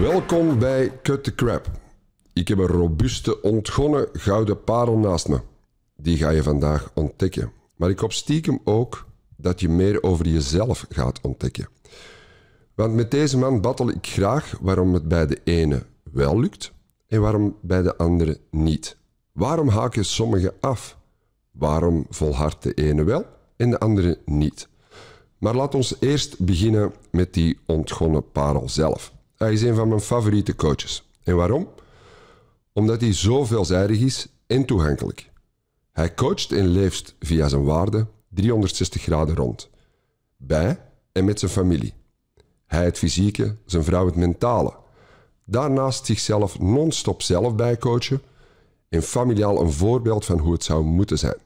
Welkom bij Cut the Crap. Ik heb een robuuste, ontgonnen gouden parel naast me. Die ga je vandaag ontdekken. Maar ik hoop stiekem ook dat je meer over jezelf gaat ontdekken. Want met deze man battel ik graag waarom het bij de ene wel lukt en waarom bij de andere niet. Waarom haken sommigen af? Waarom volhardt de ene wel en de andere niet? Maar laat ons eerst beginnen met die ontgonnen parel zelf. Hij is een van mijn favoriete coaches. En waarom? Omdat hij zo veelzijdig is en toegankelijk. Hij coacht en leeft via zijn waarden 360 graden rond. Bij en met zijn familie. Hij het fysieke, zijn vrouw het mentale. Daarnaast zichzelf non-stop zelf bijcoachen en familiaal een voorbeeld van hoe het zou moeten zijn.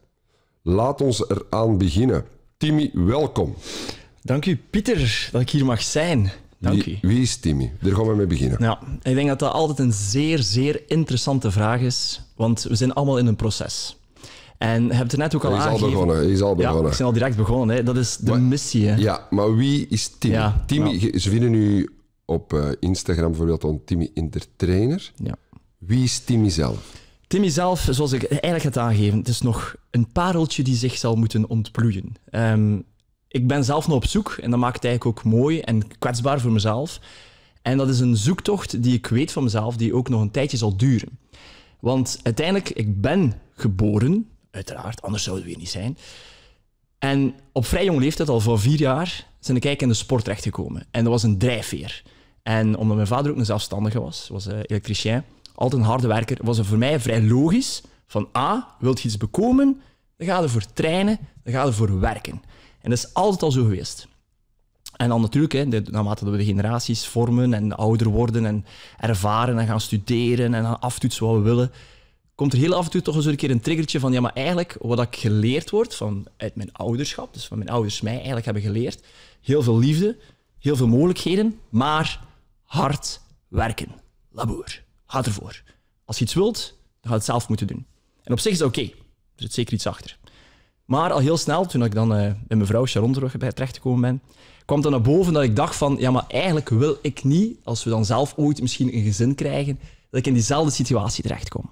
Laat ons eraan beginnen. Timmy, welkom. Dank u, Pieter, dat ik hier mag zijn. Wie, is Timmy? Daar gaan we mee beginnen. Ja, ik denk dat dat altijd een zeer, zeer interessante vraag is, want we zijn allemaal in een proces. En je hebt net ook al hij is Al begonnen, hij is al begonnen. Ja, ik al direct begonnen. Hè. Dat is de missie. Hè. Ja, maar wie is Timmy? Timmy Ze vinden nu op eh, Instagram bijvoorbeeld on Timmy Intertrainer. Ja. Wie is Timmy zelf? Timmy zelf, zoals ik eigenlijk het aangegeven, het is nog een pareltje die zich zal moeten ontploeien. Ehm, ik ben zelf nog op zoek en dat maakt het eigenlijk ook mooi en kwetsbaar voor mezelf. En dat is een zoektocht die ik weet van mezelf, die ook nog een tijdje zal duren. Want uiteindelijk, ik ben geboren, uiteraard, anders zou het hier niet zijn. En op vrij jonge leeftijd, al van vier jaar, zijn ik eigenlijk in de sport terechtgekomen. En dat was een drijfveer. En omdat mijn vader ook een zelfstandige was, was eh, elektricien, altijd een harde werker, was het voor mij vrij logisch van A, wilt je iets bekomen, dan ga je ervoor trainen, dan ga je ervoor werken. En dat is altijd al zo geweest. En dan natuurlijk, hè, naarmate we de generaties vormen en ouder worden en ervaren en gaan studeren en gaan aftoetsen wat we willen, komt er heel af en toe toch eens een keer een triggertje van ja, maar eigenlijk wat ik geleerd word van, uit mijn ouderschap, dus van mijn ouders mij eigenlijk hebben geleerd, heel veel liefde, heel veel mogelijkheden, maar hard werken. Laboer. Ga ervoor. Als je iets wilt, dan ga je het zelf moeten doen. En op zich is dat oké. Okay. Er zit zeker iets achter. Maar al heel snel, toen ik dan uh, met mijn vrouw Sharon terug bij terechtgekomen ben, kwam dan naar boven dat ik dacht van, ja, maar eigenlijk wil ik niet, als we dan zelf ooit misschien een gezin krijgen, dat ik in diezelfde situatie terechtkom.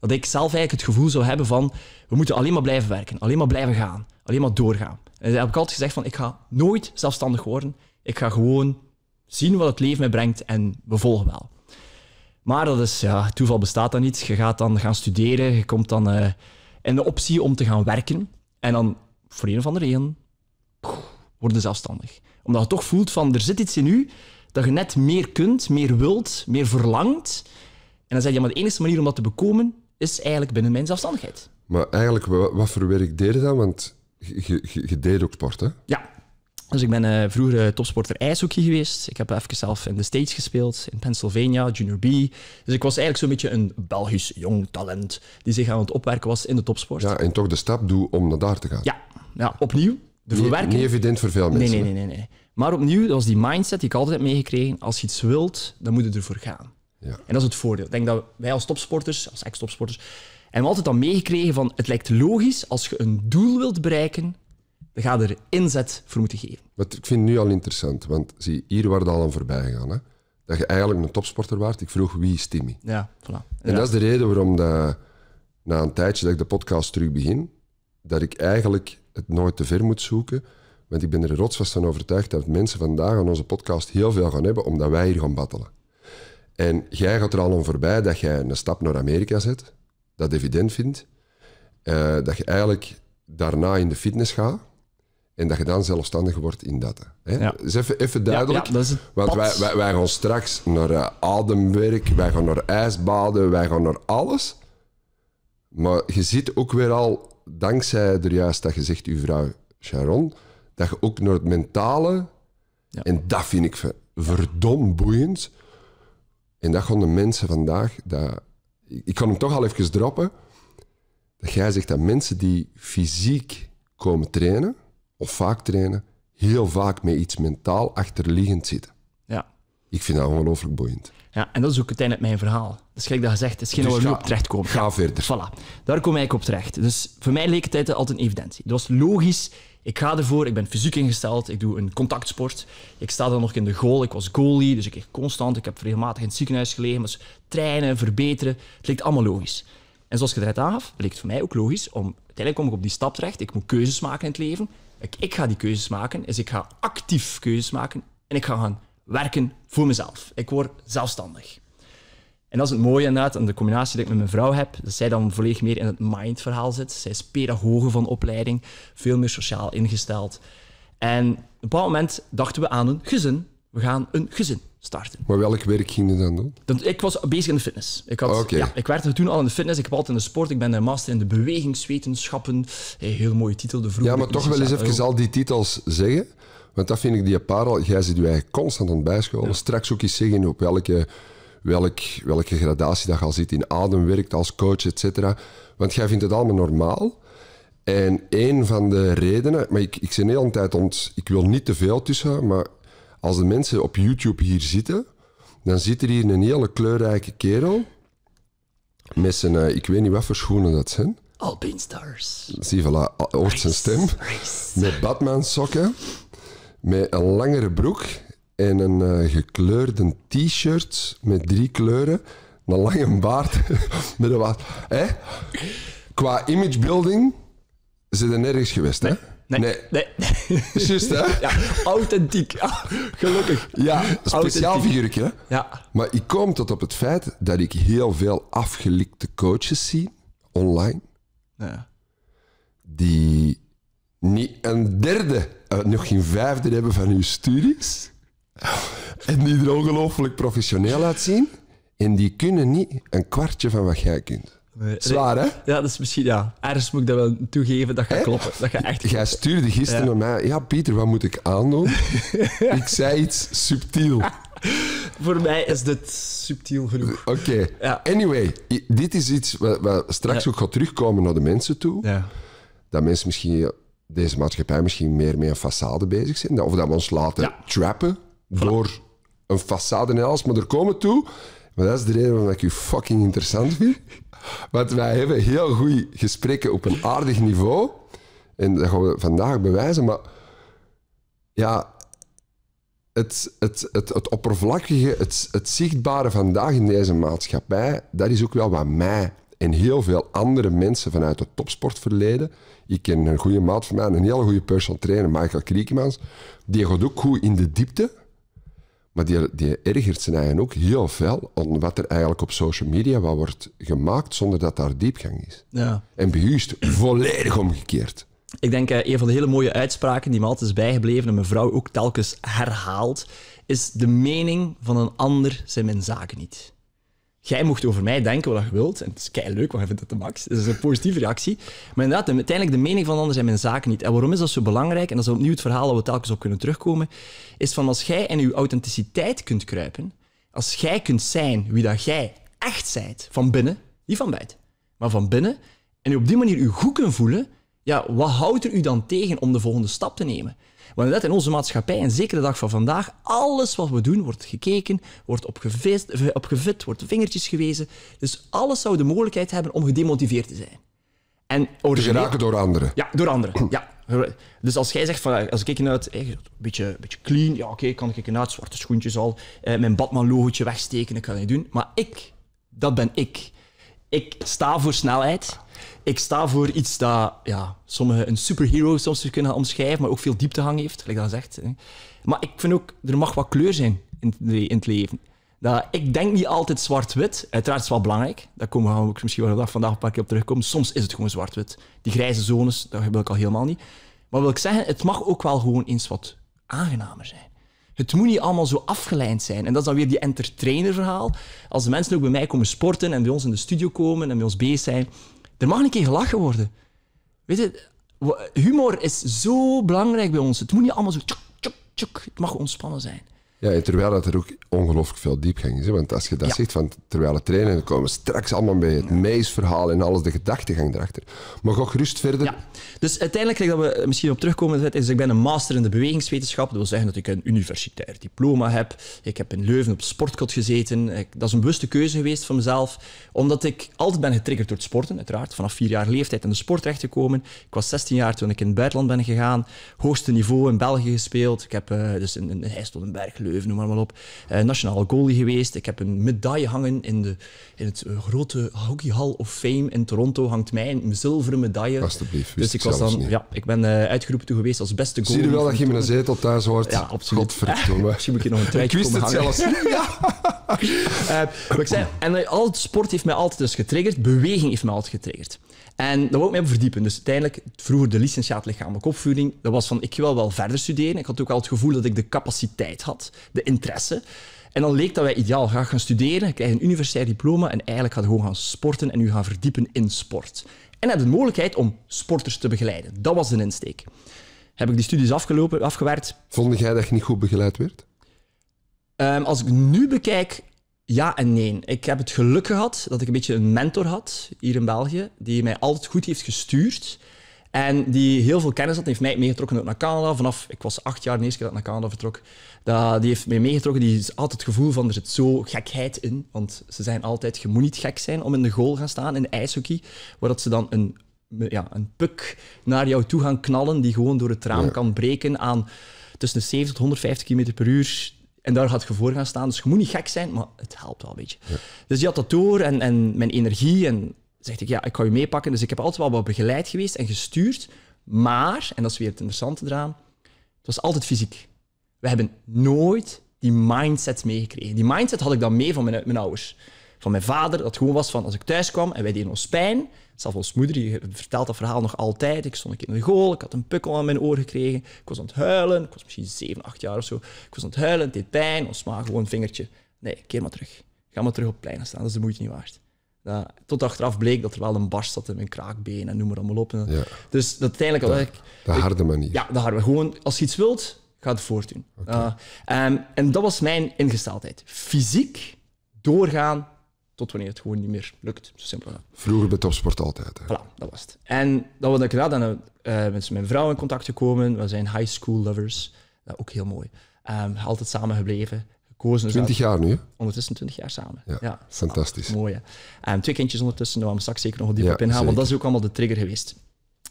Dat ik zelf eigenlijk het gevoel zou hebben van, we moeten alleen maar blijven werken, alleen maar blijven gaan, alleen maar doorgaan. En daar heb ik altijd gezegd van, ik ga nooit zelfstandig worden. Ik ga gewoon zien wat het leven mij brengt en we volgen wel. Maar dat is, ja, toeval bestaat dan niet. Je gaat dan gaan studeren, je komt dan eh, in de optie om te gaan werken. En dan, voor een of andere reden, worden zelfstandig. Omdat je toch voelt van, er zit iets in u dat je net meer kunt, meer wilt, meer verlangt. En dan zeg je, maar de enige manier om dat te bekomen is eigenlijk binnen mijn zelfstandigheid. Maar eigenlijk, wat voor werk deed je dan? Want je, je deed ook sport, hè? Ja, dus ik ben eh, vroeger eh, topsporter ijshockey geweest. Ik heb even zelf in de States gespeeld, in Pennsylvania, Junior B. Dus ik was eigenlijk zo'n beetje een Belgisch jong talent die zich aan het opwerken was in de topsport. Ja, en toch de stap doe om naar daar te gaan. Ja, ja opnieuw. De nee, verwerking. Niet evident voor veel mensen. Nee, nee, nee, nee, Maar opnieuw, dat was die mindset die ik altijd heb meegekregen. Als je iets wilt, dan moet je ervoor gaan. Ja. En dat is het voordeel. Ik denk dat wij als topsporters, als ex-topsporters, hebben altijd dan meegekregen van het lijkt logisch als je een doel wilt bereiken, we gaan er inzet voor moeten geven. Wat ik vind nu al interessant, want zie, hier waar het al aan voorbij gegaan. Hè? Dat je eigenlijk een topsporter waart. Ik vroeg wie is Timmy? Ja, voilà. En dat is de reden waarom dat, na een tijdje dat ik de podcast terug begin, dat ik eigenlijk het nooit te ver moet zoeken. Want ik ben er rotsvast van overtuigd dat mensen vandaag aan onze podcast heel veel gaan hebben, omdat wij hier gaan battelen. En jij gaat er al om voorbij dat jij een stap naar Amerika zet, dat evident vindt. Eh, dat je eigenlijk daarna in de fitness gaat. En dat je dan zelfstandig wordt in dat. Hè? Ja. Dus even, duidelijk. want wij, wij, gaan straks naar eh, ademwerk, wij gaan naar ijsbaden, wij gaan naar alles. Maar je ziet ook weer al, dankzij er juist dat je zegt, uw vrouw Sharon, dat je ook naar het mentale. En dat vind ik ver, boeiend. En dat gaan de mensen vandaag. Dat, ik kan hem toch al even droppen. Dat jij zegt dat mensen die fysiek komen trainen of vaak trainen, heel vaak met iets mentaal achterliggend zitten. Ja. Ik vind dat ongelooflijk boeiend. Ja, en dat is ook uiteindelijk mijn verhaal. is gelijk dat gezegd, het is geen dus we op terecht komen. Ga verder. Voilà, daar kom ik op terecht. Dus voor mij leek het altijd een evidentie. Dat was logisch. Ik ga ervoor, ik ben fysiek ingesteld, ik doe een contactsport. Ik sta dan nog in de goal, ik was goalie, dus ik kreeg constant. Ik heb regelmatig in het ziekenhuis gelegen, dus trainen, verbeteren. Het leek allemaal logisch. En zoals je het aangaf, leek het voor mij ook logisch om... Uiteindelijk kom ik op die stap terecht, ik moet keuzes maken in het leven ik, ik ga die keuzes maken, is dus ik ga actief keuzes maken en ik ga gaan werken voor mezelf. Ik word zelfstandig. En dat is het mooie inderdaad, en de combinatie die ik met mijn vrouw heb, dat zij dan volledig meer in het mind-verhaal zit. Zij is pedagoge van opleiding, veel meer sociaal ingesteld. En op een bepaald moment dachten we aan een gezin. We gaan een gezin starten. Maar welk werk ging je dan doen? Dat, ik was bezig in de fitness. Ik, had, ja, ik werkte toen al in de fitness, ik heb altijd in de sport, ik ben een master in de bewegingswetenschappen. Hey, heel mooie titel, de Ja, maar toch wel eens even al die titels zeggen. Want dat vind ik die parel, jij zit je eigenlijk constant aan het bijscholen. Straks ook eens zeggen op welke, welk, welke gradatie dat je al zit, in adem werkt als coach, etc. Want jij vindt het allemaal normaal. En een van de redenen, maar ik, ik zit heel een tijd ont, ik wil niet te veel tussen, maar als de mensen op YouTube hier zitten, dan zit er hier een hele kleurrijke kerel. Met zijn, eh, ik weet niet wat voor schoenen dat zijn. Alpinstars. Stars. Zie, voilà, hoort zijn stem. Met Batman sokken. Met een langere broek. En een eh, gekleurde t-shirt met drie kleuren. Een lange baard. met een wat. Kwa Qua imagebuilding ze er nergens geweest, hè? Nee. Nee. nee. Just, hè? Ja, authentiek. gelukkig. Ja, speciaal figuurtje. Ja. Maar ik kom tot op het feit dat ik heel veel afgelikte coaches zie, online, ja. die niet een derde, eh, nog geen vijfde hebben van hun studies. En die er ongelooflijk professioneel uitzien. En die kunnen niet een kwartje van wat jij kunt. Zwaar, hè? Ja, dat is misschien... Ja, ergens moet ik dat wel toegeven, dat gaat kloppen. Dat gaat echt Jij stuurde gisteren naar mij... Ja, Pieter, wat moet ik aandoen? Ik zei iets subtiel. Voor mij is dit subtiel genoeg. oké Anyway, dit is iets wat, straks ook gaat terugkomen naar de mensen toe. Ja. Dat mensen misschien... Deze maatschappij misschien meer met een façade bezig zijn. Of dat we ons laten trappen door een façade en alles. Maar er komen toe dat is de reden waarom ik u fucking interessant vind. Want wij hebben heel goede gesprekken op een aardig niveau. En dat gaan we vandaag bewijzen. Maar ja, het, het, het, het oppervlakkige, het, het zichtbare vandaag in deze maatschappij, dat is ook wel wat mij en heel veel andere mensen vanuit het topsportverleden. Ik ken een goede maat van mij, een hele goede personal trainer, Michael Kriekemans. Die gaat ook goed in de diepte. Maar die, die ergert zijn eigen ook heel veel om wat er eigenlijk op social media wat wordt gemaakt zonder dat daar diepgang is. Ja. En behuist volledig omgekeerd. Ik denk, eh, een van de hele mooie uitspraken die me altijd is bijgebleven en mevrouw ook telkens herhaalt, is de mening van een ander zijn mijn zaken niet jij mocht over mij denken wat je wilt. En het is kei leuk, want je vindt dat de max. dat is een positieve reactie. Maar inderdaad, uiteindelijk de mening van anderen zijn mijn zaken niet. En waarom is dat zo belangrijk? En dat is opnieuw het verhaal dat we telkens op kunnen terugkomen. Is van als jij in je authenticiteit kunt kruipen, als jij kunt zijn wie dat jij echt bent, van binnen, niet van buiten, maar van binnen, en je op die manier je goed kunt voelen, ja, wat houdt er u dan tegen om de volgende stap te nemen? Want dat in onze maatschappij, en zeker de dag van vandaag, alles wat we doen wordt gekeken, wordt opgevist, eh, opgevit, wordt vingertjes gewezen. Dus alles zou de mogelijkheid hebben om gedemotiveerd te zijn. En origineel... door anderen? Ja, door anderen. Ja. Dus als jij zegt, van, eh, als ik kijk uit, eh, een beetje, beetje clean, ja oké, kan ik uit, zwarte schoentjes al, eh, mijn Batman-logootje wegsteken, ik kan dat niet doen. Maar ik, dat ben ik. Ik sta voor snelheid ik sta voor iets dat ja, sommige, een superhero soms kunnen omschrijven, maar ook veel hangen heeft, gelijk dat zegt. Maar ik vind ook, er mag wat kleur zijn in, in het leven. Dat, ik denk niet altijd zwart-wit. Uiteraard is het wel belangrijk. Daar komen we ook misschien wel vandaag een paar keer op terugkomen. Soms is het gewoon zwart-wit. Die grijze zones, dat wil ik al helemaal niet. Maar wil ik zeggen, het mag ook wel gewoon eens wat aangenamer zijn. Het moet niet allemaal zo afgeleid zijn. En dat is dan weer die entertainer verhaal. Als de mensen ook bij mij komen sporten en bij ons in de studio komen en bij ons bezig zijn, er mag niet keer gelachen worden. Weet je, humor is zo belangrijk bij ons. Het moet niet allemaal zo tjok, tjok, tjok. Het mag ontspannen zijn. Ja, terwijl dat er ook ongelooflijk veel diepgang is. Hè? Want als je dat zegt, van terwijl het trainen, dan komen we straks allemaal bij het meisverhaal en alles, de gedachtegang erachter. Maar ga gerust verder. Ja. Dus uiteindelijk, dat we misschien op terugkomen, is ik ben een master in de bewegingswetenschap. Dat wil zeggen dat ik een universitair diploma heb. Ik heb in Leuven op sportkot gezeten. dat is een bewuste keuze geweest van mezelf, omdat ik altijd ben getriggerd door sporten, uiteraard. Vanaf vier jaar leeftijd in de sport terecht gekomen. Ik was 16 jaar toen ik in het buitenland ben gegaan. Hoogste niveau in België gespeeld. Ik heb eh, dus in, in Heijstel en Berg, Leuven, noem maar, op. Eh, nationale goalie geweest. Ik heb een medaille hangen in, de, in het eh, grote hockey hall of fame in Toronto. Hangt mijn zilveren medaille. Alsjeblieft, dus ik was dan, ja, ik ben eh, uitgeroepen toe geweest als beste goalie. Zie je wel dat je met een zetel thuis hoort? Ja, absoluut. Misschien moet je nog een truitje Ik wist het zelfs niet. ik zei, en al sport heeft mij altijd dus getriggerd. Beweging heeft mij altijd getriggerd. En daar wil ik me verdiepen. Dus uiteindelijk, vroeger de licentiaat lichamelijke opvoeding, dat was van ik wil wel verder studeren. Ik had ook al het gevoel dat ik de capaciteit had, de interesse. En dan leek dat wij ideaal graag gaan studeren, krijgen een universitair diploma en eigenlijk gaan gewoon gaan sporten en nu gaan verdiepen in sport. En heb de mogelijkheid om sporters te begeleiden. Dat was de insteek. Heb ik die studies afgelopen, afgewerkt. Vond jij dat je niet goed begeleid werd? Ehm, als ik nu bekijk, ja en nee. Ik heb het geluk gehad dat ik een beetje een mentor had hier in België, die mij altijd goed heeft gestuurd. En die heel veel kennis had, heeft mij meegetrokken ook naar Canada. Vanaf ik was acht jaar, de eerste keer dat ik naar Canada vertrok. Dat, die heeft mij meegetrokken. Die altijd het gevoel van er zit zo gekheid in. Want ze zijn altijd, je moet niet gek zijn om in de goal gaan staan in de ijshockey. Waar dat ze dan een, ja, een puk naar jou toe gaan knallen. Die gewoon door het raam kan breken aan tussen de 70 tot 150 km per uur en daar gaat je voor gaan staan. Dus je moet niet gek zijn, maar het helpt wel een beetje. Dus die had dat door en, en mijn energie. En zegt ik, ja, ik ga je meepakken. Dus ik heb altijd wel wat begeleid geweest en gestuurd. Maar, en dat is weer het interessante eraan, het was altijd fysiek. We hebben nooit die mindset meegekregen. Die mindset had ik dan mee van mijn, mijn ouders van mijn vader. Dat gewoon was van als ik thuis kwam en wij deden ons pijn. Zelfs ons moeder die vertelt dat verhaal nog altijd. Ik stond een keer in de goal, ik had een pukkel aan mijn oor gekregen. Ik was aan het huilen, ik was misschien 7, 8 jaar of zo. Ik was aan het huilen, het deed pijn. Ons ma gewoon een vingertje. Nee, keer maar terug. Ga maar terug op het plein staan, dat is de moeite niet waard. tot achteraf bleek dat er wel een barst zat in mijn kraakbeen en noem maar allemaal op. Ja. Dus dat uiteindelijk... De, ik, de harde manier. Ja, de harde. Gewoon, als je iets wilt, ga het voortdoen. Okay. en, ehm, en dat was mijn ingesteldheid. Fysiek doorgaan tot wanneer het gewoon niet meer lukt. Zo simpel. Vroeger bij sport altijd. Hè? Voilà, dat was het. En dat wat ik dan met mijn vrouw in contact gekomen. We zijn high school lovers. Eh, ook heel mooi. Ehm, altijd samen gebleven. Gekozen. 20 dus jaar nu? Ondertussen 20 jaar samen. Ja, fantastisch. Ah, mooi. Hè? Ehm, twee kindjes ondertussen, daar gaan we straks zeker nog op diep ja, op ingaan, want dat is ook allemaal de trigger geweest.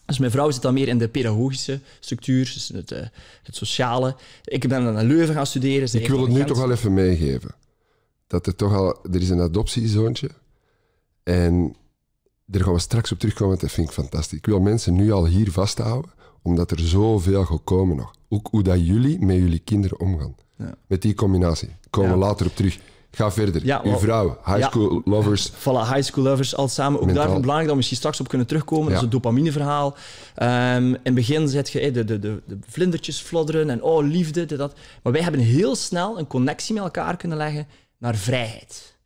Dus mijn vrouw zit dan meer in de pedagogische structuur, dus het, eh, het sociale. Ik ben dan naar Leuven gaan studeren. ik wil het nu toch wel even meegeven dat er toch al... Er is een adoptiezoontje. En daar gaan we straks op terugkomen, dat vind ik fantastisch. Ik wil mensen nu al hier vasthouden, omdat er zoveel gaat komen nog. Ook hoe dat jullie met jullie kinderen omgaan. Ja. Met die combinatie. Komen we later op terug. Ga verder. Je Uw vrouw, high school lovers. Voilà, high school lovers, al samen. Ook daarvan belangrijk dat we misschien straks op kunnen terugkomen. Dat is het dopamineverhaal. Um, in het begin zet je de, de, de, vlindertjes flodderen en oh, liefde. dat. Maar wij hebben heel snel een connectie met elkaar kunnen leggen naar vrijheid.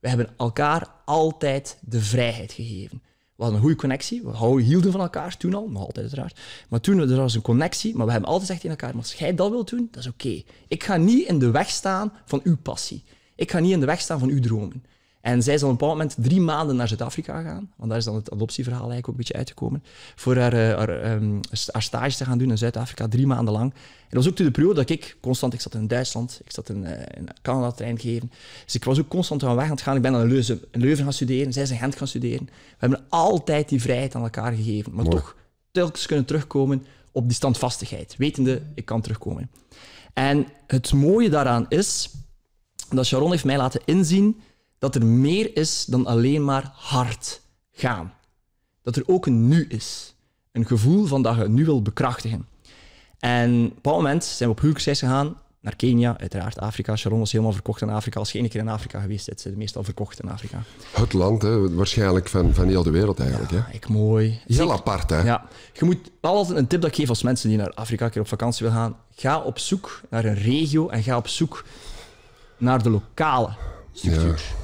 We hebben elkaar altijd de vrijheid gegeven. We hadden een goede connectie, we hielden van elkaar toen al, nog altijd uiteraard. Maar toen er was een connectie, maar we hebben altijd gezegd in elkaar, als jij dat wilt doen, dat is oké. Ik ga niet in de weg staan van uw passie. Ik ga niet in de weg staan van uw dromen. En zij zal op een bepaald moment drie maanden naar Zuid-Afrika gaan, want daar is dan het adoptieverhaal eigenlijk ook een beetje uitgekomen, voor haar, eh, haar, ehm, haar stage te gaan doen in Zuid-Afrika, drie maanden lang. En dat was ook de periode dat ik constant, ik zat in Duitsland, ik zat in, eh, in Canada trein geven, dus ik was ook constant aan weg aan het gaan. Ik ben dan in Leuven, in Leuven gaan studeren, zij is in Gent gaan studeren. We hebben altijd die vrijheid aan elkaar gegeven, maar toch telkens kunnen terugkomen op die standvastigheid, wetende ik kan terugkomen. En het mooie daaraan is dat Sharon heeft mij laten inzien dat er meer is dan alleen maar hard gaan. Dat er ook een nu is. Een gevoel van dat je nu wil bekrachtigen. En op bepaald moment zijn we op huwelijksreis gegaan naar Kenia, uiteraard Afrika. Sharon was helemaal verkocht in Afrika. Als je één keer in Afrika geweest bent, zijn ze meestal verkocht in Afrika. Het land, hè, waarschijnlijk van, van heel de wereld eigenlijk. Ja, ik mooi. Heel apart, hè? Ja. Je moet altijd een tip dat ik geef als mensen die naar Afrika een keer op vakantie willen gaan. Ga op zoek naar een regio en ga op zoek naar de lokale structuur. Ja.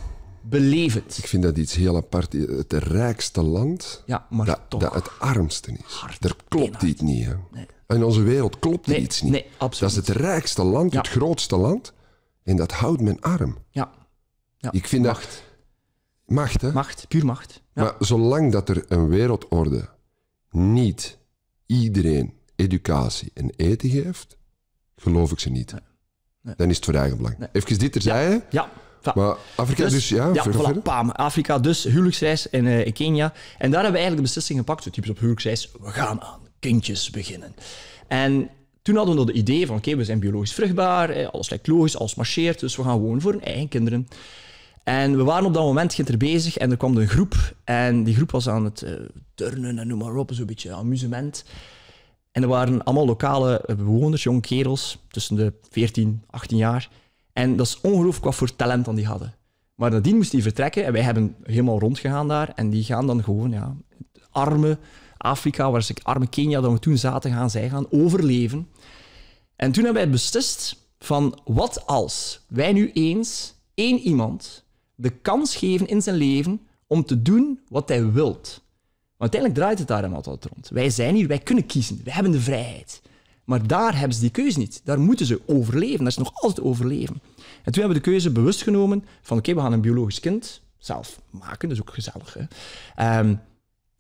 Ik vind dat iets heel apart. Het rijkste land ja, maar dat, het armste is. Daar er klopt iets niet. In onze wereld klopt nee, iets niet. Nee, Dat is het rijkste land, het grootste land. En dat houdt men arm. Ja. ja. Ik vind macht. dat... Macht, hè? Macht, puur macht. Ja. Maar zolang dat er een wereldorde niet iedereen educatie en eten geeft, geloof ik ze niet. Dan is het voor eigen belang. Even dit terzijde. ja. Maar Afrika dus, dus ja? Ja, paam. Afrika dus, huwelijksreis eh, in, Kenia. En daar hebben we eigenlijk de beslissing gepakt, zo typisch op huwelijksreis, we gaan aan kindjes beginnen. En toen hadden we nog het idee van, oké, we zijn biologisch vruchtbaar, eh, alles lijkt logisch, alles marcheert, dus we gaan gewoon voor hun eigen kinderen. En we waren op dat moment ginter bezig en er kwam een groep. En die groep was aan het eh, turnen en noem maar op, zo'n beetje amusement. En er waren allemaal lokale bewoners, jong kerels, tussen de 14, 18 jaar. En dat is ongelooflijk wat voor talent dan die hadden. Maar nadien moest die vertrekken en wij hebben helemaal rondgegaan daar. En die gaan dan gewoon, ja, arme Afrika, waar ze arme Kenia, dat we toen zaten, gaan zij gaan overleven. En toen hebben wij beslist van wat als wij nu eens één iemand de kans geven in zijn leven om te doen wat hij wilt. Want uiteindelijk draait het daar helemaal altijd rond. Wij zijn hier, wij kunnen kiezen, wij hebben de vrijheid. Maar daar hebben ze die keuze niet. Daar moeten ze overleven. Dat is nog altijd overleven. En toen hebben we de keuze bewust genomen van oké, we gaan een biologisch kind zelf maken. Dat is ook gezellig. Hè? Um,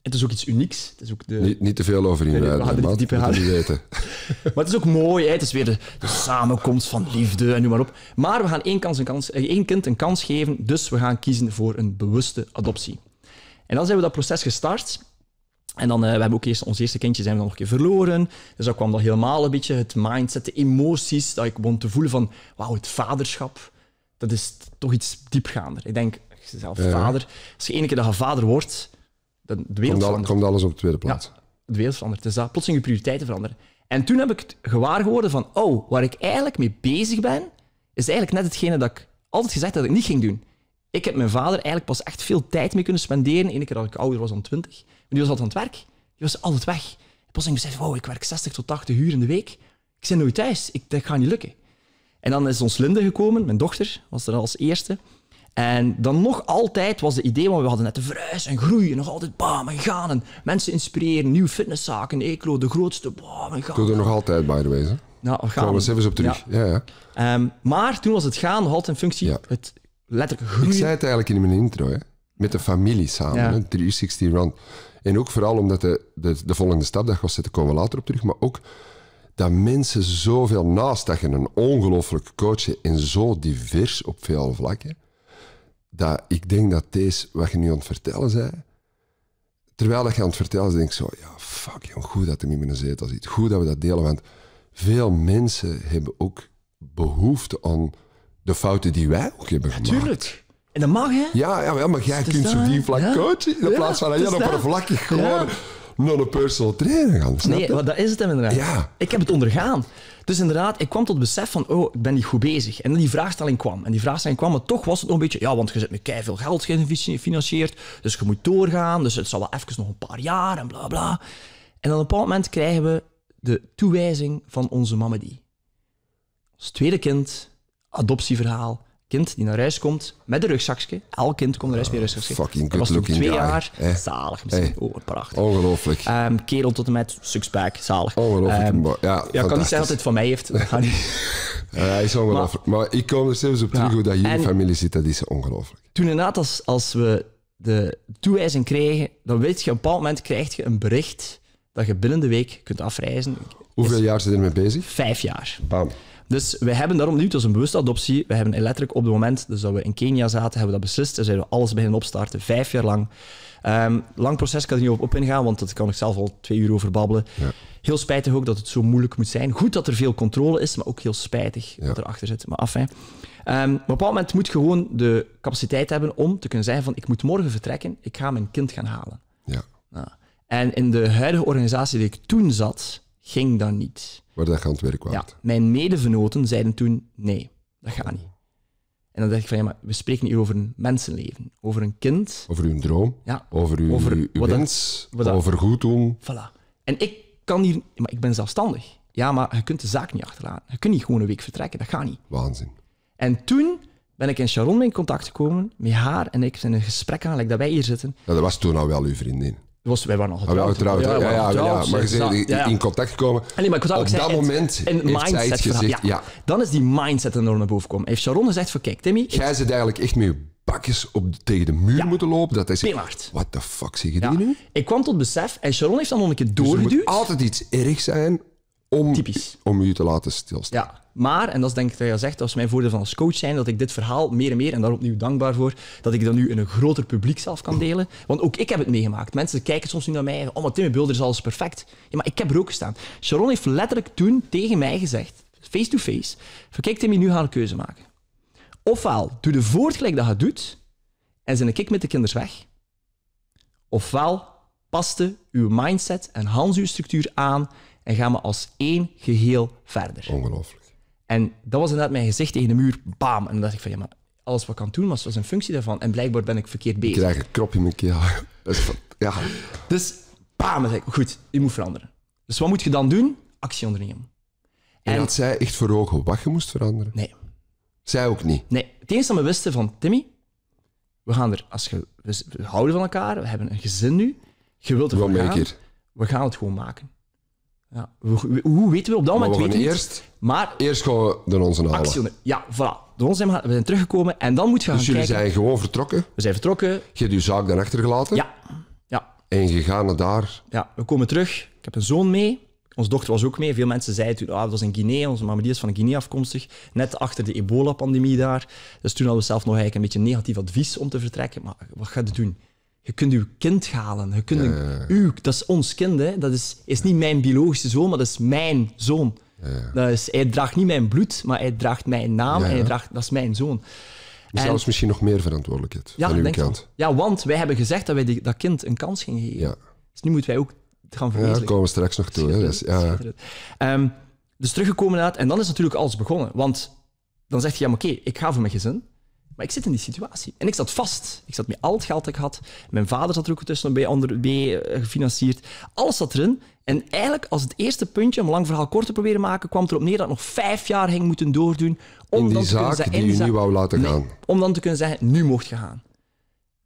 het is ook iets unieks. Het is ook de... niet, niet te veel over in nee, we weten. maar het is ook mooi. Hè? Het is weer de, samenkomst van liefde en noem maar op. Maar we gaan één, kans een kans, eh, één kind een kans geven, dus we gaan kiezen voor een bewuste adoptie. En dan zijn we dat proces gestart. En dan, uh, we hebben ook eerst ons eerste kindje zijn we dan nog een keer verloren. Dus dan kwam dat helemaal een beetje het mindset, de emoties, dat ik begon te voelen van, wauw, het vaderschap, dat is toch iets diepgaander. Ik denk, zelf vader, als je ene keer dat je vader wordt, dan de wereld komt, komt alles op de tweede plaats. Ja, de wereld verandert. Dus dat plotseling je prioriteiten veranderen. En toen heb ik het gewaar geworden van, oh, waar ik eigenlijk mee bezig ben, is eigenlijk net hetgene dat ik altijd gezegd dat ik niet ging doen. Ik heb mijn vader eigenlijk pas echt veel tijd mee kunnen spenderen, ene keer dat ik ouder was dan twintig die was altijd aan het werk. Die was altijd weg. En plotseling gezegd, wow, ik werk 60 tot 80 uur in de week. Ik zit nooit thuis. Ik, dat gaat niet lukken. En dan is ons Linde gekomen. Mijn dochter was er als eerste. En dan nog altijd was het idee, want we hadden net de verhuis en groeien, nog altijd bam en gaan. En mensen inspireren, nieuwe fitnesszaken, Eclo, de grootste, bam en gaan. Doe er nog altijd, by the way. Nou, gaan. we eens even op terug. Ja. ja, ehm, maar toen was het gaan nog altijd in functie, het letterlijk groeien. Ik zei het eigenlijk in mijn intro, hè met de familie samen. Ja. Hè? 360 round. En ook vooral omdat de, de, de volgende stap, daar zitten komen we later op terug, maar ook dat mensen zoveel naast dat je een ongelooflijk coach hebt en zo divers op veel vlakken, dat ik denk dat deze, wat je nu aan het vertellen zei, terwijl dat je aan het vertellen denk ik zo, ja, fuck jong, goed dat niet in een zetel zit. Goed dat we dat delen, want veel mensen hebben ook behoefte aan de fouten die wij ook hebben gemaakt. Tuurlijk. En dat mag, hè? Ja, ja maar jij dus kunt zo die vlak ja. coachen. In plaats van dat jij oppervlakkig gewoon naar een personal trainer gaan. Snap nee, dat is het inderdaad. Ja. Ik heb het ondergaan. Dus inderdaad, ik kwam tot besef van, oh, ik ben niet goed bezig. En die vraagstelling kwam. En die vraagstelling kwam, maar toch was het nog een beetje, ja, want je zit met kei veel geld gefinancierd, dus je moet doorgaan, dus het zal wel even nog een paar jaar en bla bla. En op een bepaald moment krijgen we de toewijzing van onze mama die. Ons tweede kind, adoptieverhaal kind die naar huis komt met een rugzakje. Elk kind komt naar huis met een ah, rugzakje. Fucking good was looking twee jaar. Eh. Zalig misschien. Eh. Oh, prachtig. Ongelooflijk. Um, kerel tot en met sukspaak. Zalig. Ongelooflijk. Ehm, ja, ja, kan niet zeggen dat het van mij heeft. ja, hij is ongelooflijk. Maar, ik kom er steeds op terug hoe dat jullie familie zit. Dat is ongelooflijk. Toen inderdaad, als, als we de toewijzing kregen, dan weet je, op een bepaald moment krijg je een bericht dat je binnen de week kunt afreizen. Hoeveel jaar zit er mee bezig? Vijf jaar. Bam. Dus we hebben daarom nu, het was een bewuste adoptie. We hebben Electric op het moment, dus dat we in Kenia zaten, hebben we dat beslist. En zijn we alles beginnen opstarten, vijf jaar lang. Ehm, lang proces kan ik niet op, ingaan, want dat kan ik zelf al twee uur over babbelen. Ja. Heel spijtig ook dat het zo moeilijk moet zijn. Goed dat er veel controle is, maar ook heel spijtig ja. wat erachter zit. Maar af, hè. Ehm, op een bepaald moment moet je gewoon de capaciteit hebben om te kunnen zeggen van ik moet morgen vertrekken, ik ga mijn kind gaan halen. Ja. Nou. En in de huidige organisatie die ik toen zat, ging dat niet. Waar dat gaat aan het werk was. Ja, mijn medevenoten zeiden toen, nee, dat gaat niet. En dan dacht ik van, ja, maar we spreken hier over een mensenleven. Over een kind. Over uw droom. Over uw, wat wens. over goed doen. Voilà. En ik kan hier... Maar ik ben zelfstandig. Ja, maar je kunt de zaak niet achterlaten. Je kunt niet gewoon een week vertrekken. Dat gaat niet. Waanzin. En toen ben ik in Sharon in contact gekomen met haar en ik zijn een gesprek aan, dat wij hier zitten. Ja, dat was toen al wel uw vriendin was, wij waren al ah, getrouwd. ja, ja, ja, ja, maar dus je zijn in contact gekomen. Ah, op dat moment mindset gezegd, ja. Dan is die mindset enorm naar boven gekomen. Heeft Sharon gezegd kijk Timmy... Jij zit eigenlijk echt je bakjes op, tegen de muur moeten lopen. Dat is What the fuck zeg je die nu? Ik kwam tot besef en Sharon heeft dan nog een keer doorgeduwd. er moet altijd iets erg zijn om, Typisch. om u te laten stilstaan. Ja, maar, en dat is denk ik dat je zegt, dat mijn voordeel van als coach zijn, dat ik dit verhaal meer en meer, en daar opnieuw dankbaar voor, dat ik dat nu in een groter publiek zelf kan delen. Want ook ik heb het meegemaakt. Mensen kijken soms nu naar mij en oh, maar Timmy Bulder is alles perfect. Ja, maar ik heb er ook gestaan. Sharon heeft letterlijk toen tegen mij gezegd, face-to-face, -face, kijk Timmy, nu ga ik een keuze maken. Ofwel, doe de voortgelijk dat je doet, en zijn kick met de kinders weg. Ofwel, paste uw mindset en Hans uw structuur aan en gaan we als één geheel verder. Ongelooflijk. En dat was inderdaad mijn gezicht tegen de muur, bam. En dan dacht ik van, ja, maar alles wat ik kan doen was, was een functie daarvan. En blijkbaar ben ik verkeerd bezig. Ik krijg een krop in mijn keel. ja. Dus, bam, dan ik, goed, je moet veranderen. Dus wat moet je dan doen? Actie ondernemen. En, en had zij echt voor ogen wat je moest veranderen? Nee. Zij ook niet? Nee. Het eens dat we wisten van, Timmy, we gaan er, als je, we houden van elkaar, we hebben een gezin nu, je wilt ervan gaan, we gaan het gewoon maken. Ja. Hoe, weten we op dat moment? we weten eerst, niet, maar eerst gaan we de onze halen. ja, voilà. de onze zijn we, zijn teruggekomen en dan moet je gaan dus jullie zijn gewoon vertrokken? We zijn vertrokken. Je hebt je zaak dan achtergelaten? Ja. ja. En je gaat naar daar? Ja, we komen terug. Ik heb een zoon mee. Onze dochter was ook mee. Veel mensen zeiden toen, ah, dat was in Guinea. Onze mama is van Guinea afkomstig. Net achter de ebola-pandemie daar. Dus toen hadden we zelf nog eigenlijk een beetje negatief advies om te vertrekken. Maar wat gaat het doen? je kunt uw kind halen. Je kunt dat is ons kind. Hè. Dat is, is niet mijn biologische zoon, maar dat is mijn zoon. Ja. Dat is, hij draagt niet mijn bloed, maar hij draagt mijn naam en hij draagt, dat is mijn zoon. En, zelfs misschien nog meer verantwoordelijkheid ja, van uw kant. Ja, want wij hebben gezegd dat wij dat kind een kans gingen geven. Ja. Dus nu moeten wij ook het gaan verwezenlijken. Ja, daar komen we straks nog toe. Dus, ja. Ehm, dus teruggekomen uit, en dan is natuurlijk alles begonnen. Want dan zegt je, ja, oké, ik ga voor mijn gezin. Maar ik zit in die situatie. En ik zat vast. Ik zat met al het geld dat ik had. Mijn vader zat er ook tussen bij, onder, eh, gefinancierd. Alles zat erin. En eigenlijk, als het eerste puntje, om lang verhaal kort te proberen maken, kwam erop neer dat ik nog vijf jaar ging moeten doordoen. Om in die zaak zeggen, die je wou laten gaan. Om dan te kunnen zeggen, nu mocht je gaan.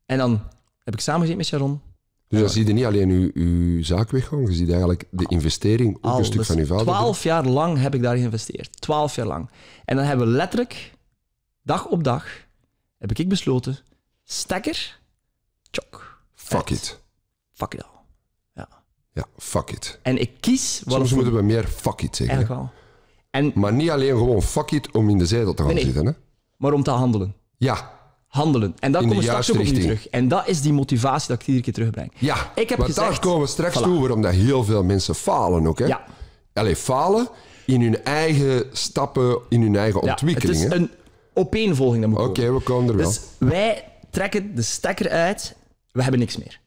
En dan heb ik samengezeten met Sharon. Dus dan ziet er niet alleen uw, uw zaak weggaan, je ziet eigenlijk de investering ook een stuk dus van uw vader. Twaalf jaar lang heb ik daar geïnvesteerd. Twaalf jaar lang. En dan hebben we letterlijk, dag op dag, heb ik besloten, stekker, Tchok. Fuck it. Fuck it al. Ja. ja, fuck it. En ik kies... Wat Soms moeten we meer fuck it zeggen. Eigenlijk wel. En... Maar niet alleen gewoon fuck it om in de zetel te gaan zitten. Hè? Maar om te handelen. Ja. Handelen. En dat komen we straks ook terug. En dat is die motivatie dat ik iedere keer terugbreng. Ja, ik heb maar gezegd, daar komen we straks toe waarom dat heel veel mensen falen ook. Hè? Ja. Allee, falen in hun eigen stappen, in hun eigen ja, Het is een opeenvolging dat moet komen. Oké, we komen er wel. Dus wij trekken de stekker uit, we hebben niks meer.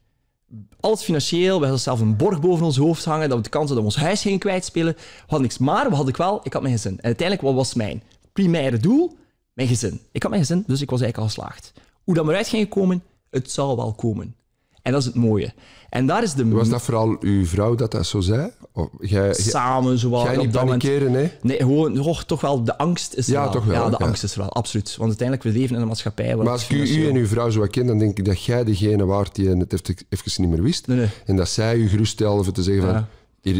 Alles financieel, we hadden zelf een borg boven ons hoofd hangen, dat we de kans hadden dat we ons huis gingen kwijtspelen. We hadden niks, maar we hadden ik wel, ik had mijn gezin. En uiteindelijk, wat was mijn primaire doel? Mijn gezin. Ik had mijn gezin, dus ik was eigenlijk al geslaagd. Hoe dat eruit ging komen, het zal wel komen. En dat is het mooie. En daar is de... Was dat vooral uw vrouw dat dat zo zei? Of, gij, Samen, zo wat. Jij niet panikeren, hè? Nee, gewoon, toch wel, de angst is er ja, wel. Toch wel. Ja, de angst is er wel, absoluut. Want uiteindelijk, we leven in een maatschappij... Waar maar als ik u, en uw vrouw zo wat dan denk ik dat jij degene waard die het even niet meer wist. Nee, nee. En dat zij u geruststelde voor te zeggen van...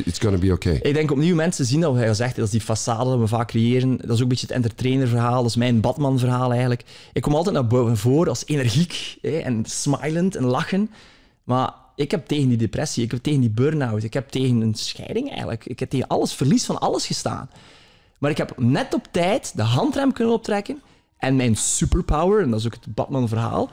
It's gonna be okay. Ik denk opnieuw, mensen zien dat wij al dat is die façade dat we vaak creëren. Dat is ook een beetje het entertainerverhaal, dat is mijn Batman-verhaal eigenlijk. Ik kom altijd naar boven voor als energiek hè, en smilend en lachen. Maar ik heb tegen die depressie, ik heb tegen die burn-out, ik heb tegen een scheiding eigenlijk. Ik heb tegen alles, verlies van alles gestaan. Maar ik heb net op tijd de handrem kunnen optrekken en mijn superpower, en dat is ook het Batman-verhaal,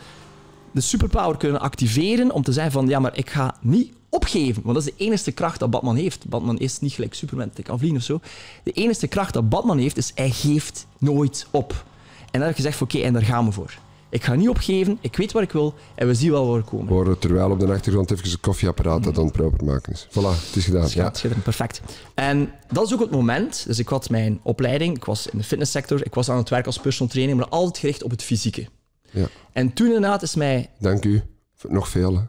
de superpower kunnen activeren om te zijn van ja, maar ik ga niet opgeven. Want dat is de enige kracht dat Batman heeft. Batman is niet gelijk Superman, die kan vliegen of zo. De enige kracht dat Batman heeft is hij geeft nooit op. En dan heb ik gezegd: oké, en daar gaan we voor. Ik ga niet opgeven, ik weet waar ik wil en we zien wel waar we komen. terwijl op de achtergrond even een koffieapparaat dat aan het proper maken is. Voilà, het is gedaan. ja. perfect. En dat is ook het moment. Dus ik had mijn opleiding, ik was in de fitnesssector, ik was aan het werk als personal trainer, maar altijd gericht op het fysieke. Ja. En toen inderdaad is mij... Dank u. Nog veel,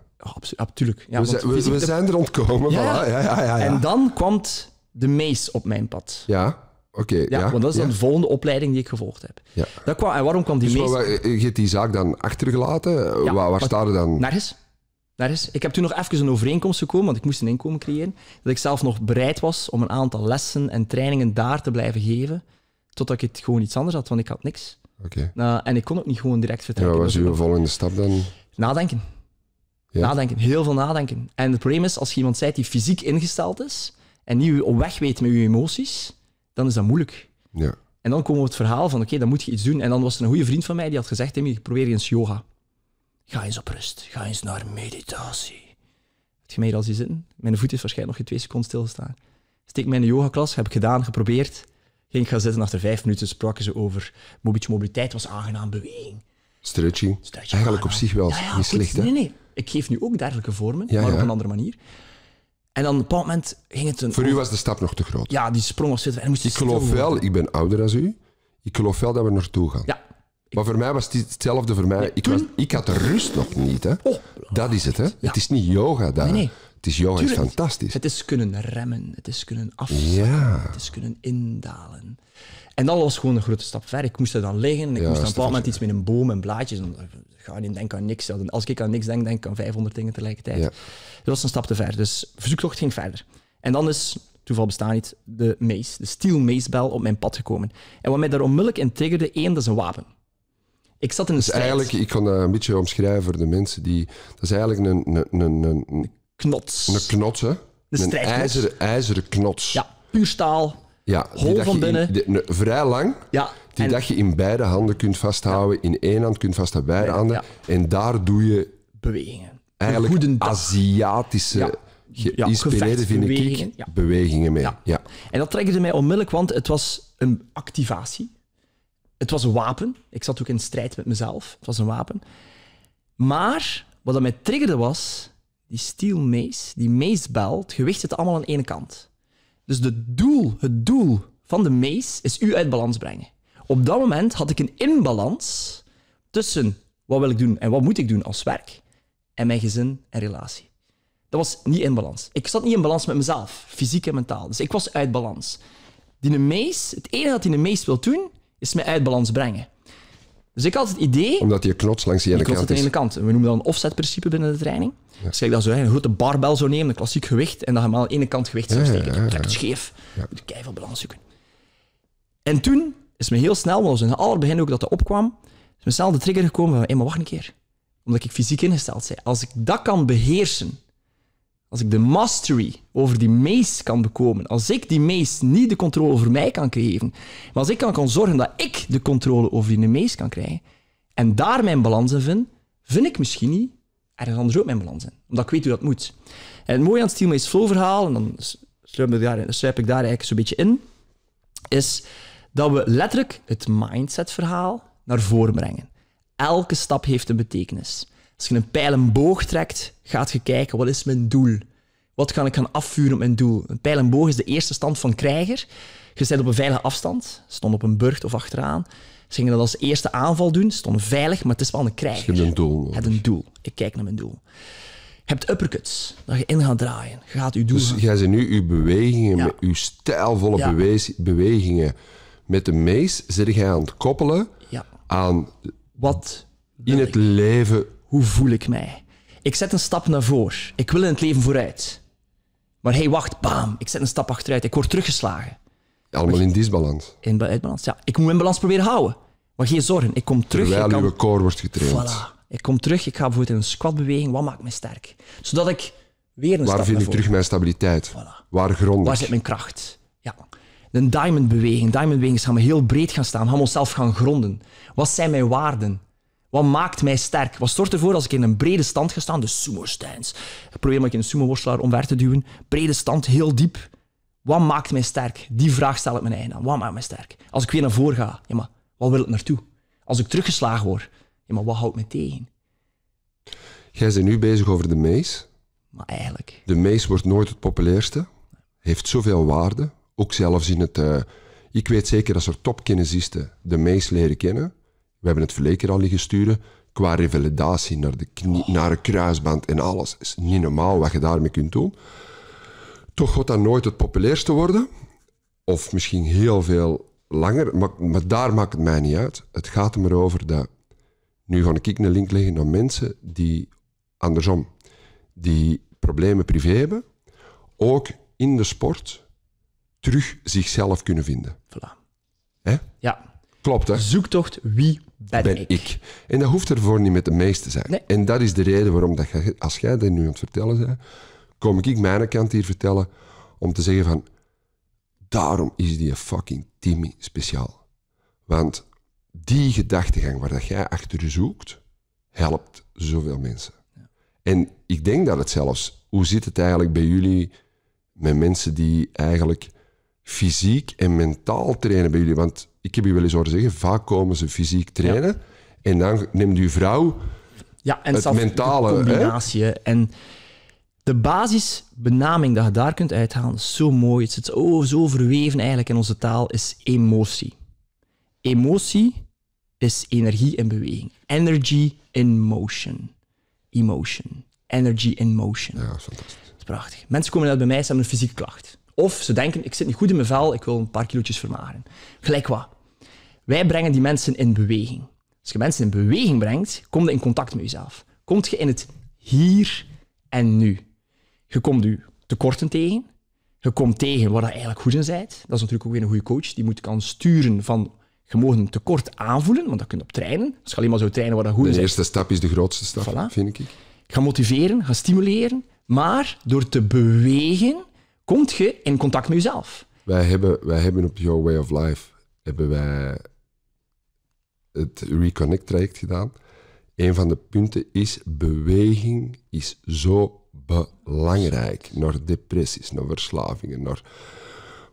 absoluut. Ja, we, zijn, we, zijn er ontkomen. Ja, ja, ja, ja, En dan kwam de mees op mijn pad. Ja. Oké, ja, Want dat is dan de volgende opleiding die ik gevolgd heb. Ja. Dat kwam, en waarom kwam die dus meester... Je hebt die zaak dan achtergelaten? waar waar staat er dan? Nergens. Nergens. Ik heb toen nog even een overeenkomst gekomen, want ik moest een inkomen creëren, dat ik zelf nog bereid was om een aantal lessen en trainingen daar te blijven geven, totdat ik het gewoon iets anders had, want ik had niks. Oké. Nou, en ik kon ook niet gewoon direct vertrekken. Ja, wat was uw volgende stap dan? Nadenken. Nadenken. Heel veel nadenken. En het probleem is, als je iemand zijt die fysiek ingesteld is, en niet op weg weet met je emoties dan is dat moeilijk. Ja. En dan komen we het verhaal van, oké, dan moet je iets doen. En dan was er een goede vriend van mij die had gezegd, hey, probeer eens yoga. Ga eens op rust. Ga eens naar meditatie. Heb je mij als zien zitten? Mijn voet is waarschijnlijk nog geen twee seconden stilgestaan. Steek mijn yogaklas, heb ik gedaan, geprobeerd. Ging ik gaan zitten, achter vijf minuten spraken ze over mobiliteit was aangenaam beweging. Stretching. Eigenlijk op zich wel ja, ja, niet slecht, Nee, nee. Ik geef nu ook dergelijke vormen, maar op een andere manier. En dan op een bepaald moment ging het een... Voor u was de stap nog te groot. Ja, die sprong was zitten. moest ik geloof wel, ik ben ouder dan u. Ik geloof wel dat we naartoe gaan. Ja. Maar voor mij was hetzelfde. Voor mij. ik, was, ik had rust nog niet. Hè. Oh, dat is het. Hè. Het is niet yoga daar. Nee, nee. Het is yoga, is fantastisch. Het is kunnen remmen. Het is kunnen afzetten. Het is kunnen indalen. En dat was gewoon een grote stap ver. Ik moest er dan liggen. Ik moest op een moment iets met een boom en blaadjes. En dan ga je denken aan niks. Als ik aan niks denk, denk ik aan 500 dingen tegelijkertijd. Ja. Dat was een stap te ver. Dus verzoektocht ging verder. En dan is, toeval bestaat niet, de mees de steel macebel op mijn pad gekomen. En wat mij daar onmiddellijk in triggerde, één, dat is een wapen. Ik zat in een dus Eigenlijk, ik kan dat een beetje omschrijven voor de mensen die... Dat is eigenlijk een... Een, een, een, knots. Een knot hè? Een, een ijzeren, ijzeren knots. Ja, puur staal ja, hol van binnen. vrij lang. Ja. Die dat je in beide handen kunt vasthouden, in één hand kunt vasthouden, beide ja, En daar doe je... Bewegingen. Eigenlijk Aziatische geïnspireerde, ja, vind ik, ja. bewegingen mee. Ja. En dat triggerde mij onmiddellijk, want het was een activatie. Het was een wapen. Ik zat ook in strijd met mezelf. Het was een wapen. Maar wat dat mij triggerde was, die steel mace, die macebel, het gewicht zit allemaal aan één kant. Dus de doel, het doel van de mace is u uit balans brengen. Op dat moment had ik een inbalans tussen wat wil ik doen en wat moet ik doen als werk en mijn gezin en relatie. Dat was niet in balans. Ik zat niet in balans met mezelf, fysiek en mentaal. Dus ik was uit balans. Die mace, het enige dat die mace wil doen, is mij uit balans brengen. Dus ik had het idee... Omdat die knots langs die ene kant aan de ene kant. We noemen dat een offset principe binnen de training. Dus ik dat zo een grote barbel zou nemen, een klassiek gewicht, en dat helemaal aan de ene kant gewicht zou steken. Trek het scheef. Ja. Moet je veel zoeken. En toen is me heel snel, want in het allerbegin ook dat dat opkwam, is me snel de trigger gekomen van, hé, maar wacht een keer. Omdat ik fysiek ingesteld ben. Als ik dat kan beheersen, als ik de mastery over die mace kan bekomen, als ik die mace niet de controle over mij kan geven, maar als ik kan zorgen dat ik de controle over die mace kan krijgen en daar mijn balans in vind, vind ik misschien niet ergens anders ook mijn balans in. Omdat ik weet hoe dat moet. En het mooie aan het Steel Mace en dan sluip ik daar, sluip ik daar eigenlijk zo'n beetje in, is dat we letterlijk het mindset verhaal naar voren brengen. Elke stap heeft een betekenis. Als je een pijl en boog trekt, gaat je kijken wat is mijn doel? Wat kan ik gaan afvuren op mijn doel? Een pijl en boog is de eerste stand van krijger. Je zit op een veilige afstand, stond op een burcht of achteraan. Ze gingen dat als eerste aanval doen, stond veilig, maar het is wel een krijger. Dus je hebt een doel. Je hebt een doel. Ik kijk naar mijn doel. Je hebt uppercuts, dat je in gaat draaien. gaat je doel... Dus jij nu uw bewegingen, met uw stijlvolle bewegingen met de mees, zit jij aan het koppelen aan... Wat... In het leven hoe voel ik mij? Ik zet een stap naar voren. Ik wil in het leven vooruit. Maar hey, wacht, bam. Ik zet een stap achteruit. Ik word teruggeslagen. Allemaal in disbalans. In balans, ja. Ik moet mijn balans proberen houden. Maar geen zorgen, ik kom terug. Terwijl kan... core wordt getraind. Voilà. Ik kom terug, ik ga bijvoorbeeld in een squatbeweging. Wat maakt me sterk? Zodat ik weer een Waar vind ik terug mijn stabiliteit? Voilà. Waar grond Waar zit mijn kracht? Ja. De diamondbeweging. Diamondbeweging gaan we heel breed gaan staan. Gaan we onszelf gaan gronden. Wat zijn mijn waarden? Wat maakt mij sterk? Wat zorgt ervoor als ik in een brede stand ga staan? De sumo stands. Ik probeer me in een sumo-worstelaar omver te duwen. Brede stand, heel diep. Wat maakt mij sterk? Die vraag stel ik mijn eigen aan. Wat maakt mij sterk? Als ik weer naar voren ga, ja, maar wat wil ik naartoe? Als ik teruggeslagen word, ja, maar wat houdt mij tegen? Jij bent nu bezig over de mees. Maar eigenlijk... De mees wordt nooit het populairste. Heeft zoveel waarde. Ook zelfs in het... Uh, ik weet zeker dat er topkinesisten de mees leren kennen we hebben het verleker al liggen sturen. Qua revalidatie naar de, oh. naar de kruisband en alles. is niet normaal wat je daarmee kunt doen. Toch gaat dat nooit het populairste worden. Of misschien heel veel langer. Maar, maar daar maakt het mij niet uit. Het gaat er maar over dat... Nu ga ik een link leggen naar mensen die andersom... Die problemen privé hebben. Ook in de sport terug zichzelf kunnen vinden. Voilà. Hè? Ja. Klopt, hè? Zoektocht wie ben, ik. En dat hoeft ervoor niet met de meeste te zijn. En dat is de reden waarom dat als jij dat nu aan het vertellen bent, kom ik mijn kant hier vertellen om te zeggen van, daarom is die fucking Timmy speciaal. Want die gedachtegang waar dat jij achter zoekt, helpt zoveel mensen. Ja. En ik denk dat het zelfs, hoe zit het eigenlijk bij jullie met mensen die eigenlijk fysiek en mentaal trainen bij jullie? Want ik heb je wel eens horen zeggen, vaak komen ze fysiek trainen en dan neemt uw vrouw ja, en het mentale... De combinatie. En de basisbenaming dat je daar kunt uithalen is zo mooi. Het zit zo, verweven eigenlijk in onze taal, is emotie. Emotie is energie in beweging. Energy in motion. Emotion. Energy in motion. Ja, fantastisch. Dat is prachtig. Mensen komen uit bij mij, ze hebben een fysieke klacht. Of ze denken, ik zit niet goed in mijn vel, ik wil een paar kilootjes vermageren. Gelijk wat. Wij brengen die mensen in beweging. Als je mensen in beweging brengt, kom je in contact met jezelf. Komt je in het hier en nu. Je komt je tekorten tegen. Je komt tegen waar je eigenlijk goed in bent. Dat is natuurlijk ook weer een goede coach. Die moet kan sturen van je mag een tekort aanvoelen, want dat kun je op trainen. Als je alleen maar zo trainen waar dat goed is. De eerste stap is de grootste stap, vind ik. Ga motiveren, ga stimuleren, maar door te bewegen komt je in contact met jezelf. Wij hebben, wij hebben op Your Way of Life hebben wij het Reconnect traject gedaan. Een van de punten is beweging is zo belangrijk naar depressies, naar verslavingen, naar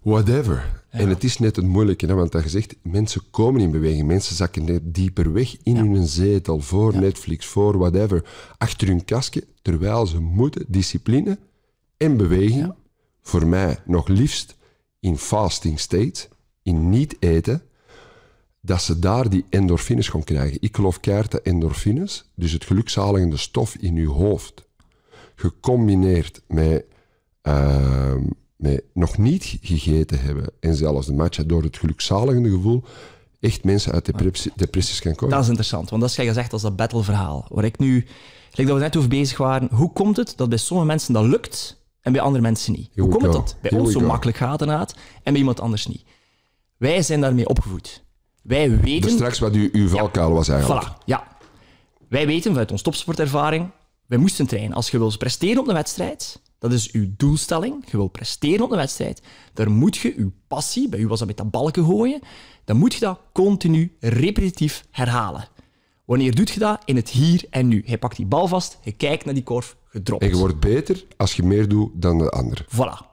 whatever. En het is net het moeilijke, hè, want dat gezegd, mensen komen in beweging, mensen zakken dieper weg in hun zetel, voor Netflix, voor whatever, achter hun kastje, terwijl ze moeten discipline en beweging voor mij nog liefst in fasting state, in niet eten, dat ze daar die endorfines gaan krijgen. Ik geloof keihard dat endorfines, dus het gelukzaligende stof in je hoofd, gecombineerd met, ehm, met nog niet gegeten hebben en zelfs de matcha door het gelukzaligende gevoel, echt mensen uit depressie, depressies kan komen. Dat is interessant, want dat is gezegd als dat battleverhaal. Waar ik nu, dat we net over bezig waren, hoe komt het dat bij sommige mensen dat lukt en bij andere mensen niet. Hoe komt het dat bij ons zo makkelijk gaat en bij iemand anders niet? Wij zijn daarmee opgevoed. Wij weten... Dus straks wat uw, uw valkuil was eigenlijk. Voilà, ja. Wij weten vanuit onze topsportervaring, wij moesten trainen. Als je wil presteren op een wedstrijd, dat is uw doelstelling. Je wil presteren op een wedstrijd. Daar moet je uw passie, bij u was dat met dat balken gooien, dan moet je dat continu repetitief herhalen. Wanneer doet je dat? In het hier en nu. Hij pakt die bal vast, je kijkt naar die korf, gedropt. En je wordt beter als je meer doet dan de ander. Voilà.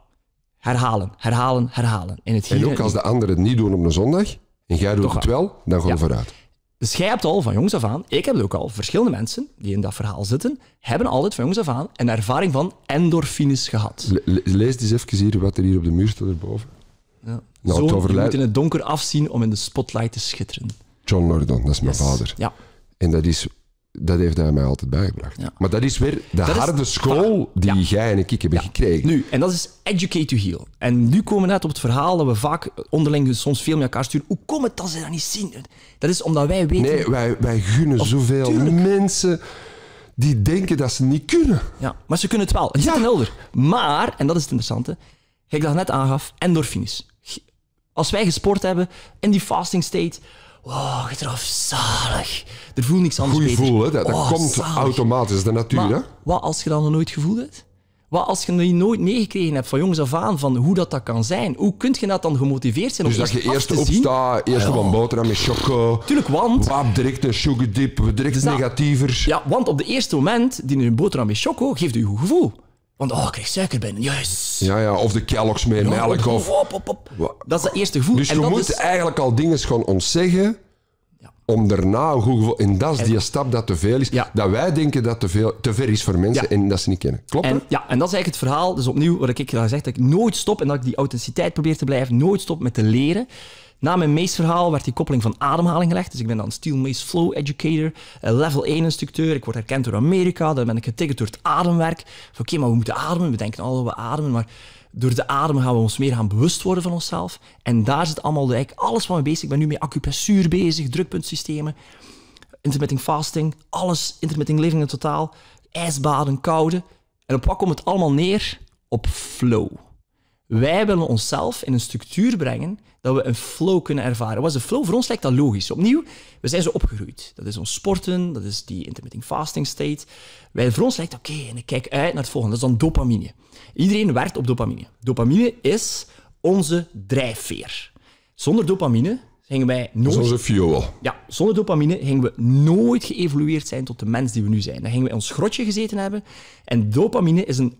Herhalen, herhalen, herhalen. En, het ook als de anderen het niet doen op een zondag en jij doet het wel, dan gaan we vooruit. Dus jij hebt al van jongs af aan, ik heb het ook al, verschillende mensen die in dat verhaal zitten, hebben altijd van jongs af aan een ervaring van endorfines gehad. lees eens even hier wat er hier op de muur staat erboven. Ja. Nou, Zo, je moet in het donker afzien om in de spotlight te schitteren. John Lordon, dat is mijn vader. Ja. En dat is dat heeft hij mij altijd bijgebracht. Maar dat is weer de harde school die jij en ik hebben gekregen. Nu, en dat is educate to heal. En nu komen we net op het verhaal dat we vaak onderling dus soms veel met elkaar sturen. Hoe komt het dat ze dat niet zien? Dat is omdat wij weten... Nee, wij, wij gunnen zoveel mensen die denken dat ze niet kunnen. Ja, maar ze kunnen het wel. Het is helder. Maar, en dat is het interessante, ik dat net aangaf, endorfines. Als wij gesport hebben, in die fasting state Wow, het zalig. Er voelt niks anders Goed dus- gevoel, hè? Dat, dat komt automatisch, de natuur. Maar, Wat als je dat nog nooit gevoeld hebt? Wat als je die nooit meegekregen hebt van jongens af aan, van hoe dat, dat kan zijn? Hoe kun je dat dan gemotiveerd zijn? Dus om dat je eerst opstaat, eerst op een boterham met choco. Tuurlijk, want... Wap, direct een dip, direct dus negatiever. Ja, want op de eerste moment, die een boterham met choco, geeft u een goed gevoel. Want oh, ik krijg suiker binnen. Ja, ja, of de Kellogg's met melk. Of... Dat is het eerste gevoel. Dus en je moet eigenlijk al dingen gaan ontzeggen om daarna een goed gevoel... En dat is die stap dat te veel is. Dat wij denken dat te, veel, te ver is voor mensen en dat ze niet kennen. Klopt en, Ja, en dat is eigenlijk het verhaal. Dus opnieuw, wat ik al gezegd dat ik nooit stop en dat ik die authenticiteit probeer te blijven. Nooit stop met te leren. Na mijn verhaal werd die koppeling van ademhaling gelegd. Dus ik ben dan Steel Mace Flow Educator, eh, level 1 instructeur. Ik word herkend door Amerika. Dan ben ik getiggerd door het ademwerk. Oké, maar we moeten ademen. We denken al dat we ademen, maar door de adem gaan we ons meer gaan bewust worden van onszelf. En daar zit allemaal de, eigenlijk alles van me bezig. Ik ben nu met acupressuur bezig, drukpuntsystemen, intermittent fasting, alles, intermittent living in totaal, ijsbaden, koude. En op wat komt het allemaal neer? Op flow. Wij willen onszelf in een structuur brengen dat we een flow kunnen ervaren. Wat is de flow? Voor ons lijkt dat logisch. Opnieuw, we zijn zo opgegroeid. Dat is ons sporten, dat is die intermittent fasting state. Wij, voor ons lijkt oké, en ik kijk uit naar het volgende. Dat is dan dopamine. Iedereen werkt op dopamine. Dopamine is onze drijfveer. Zonder dopamine gingen wij nooit... Dat is onze fuel. Ja, zonder dopamine gingen we nooit geëvolueerd zijn tot de mens die we nu zijn. Dan gingen we in ons grotje gezeten hebben. En dopamine is een,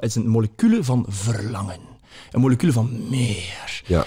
is een molecule van verlangen een molecuul van meer. Ja.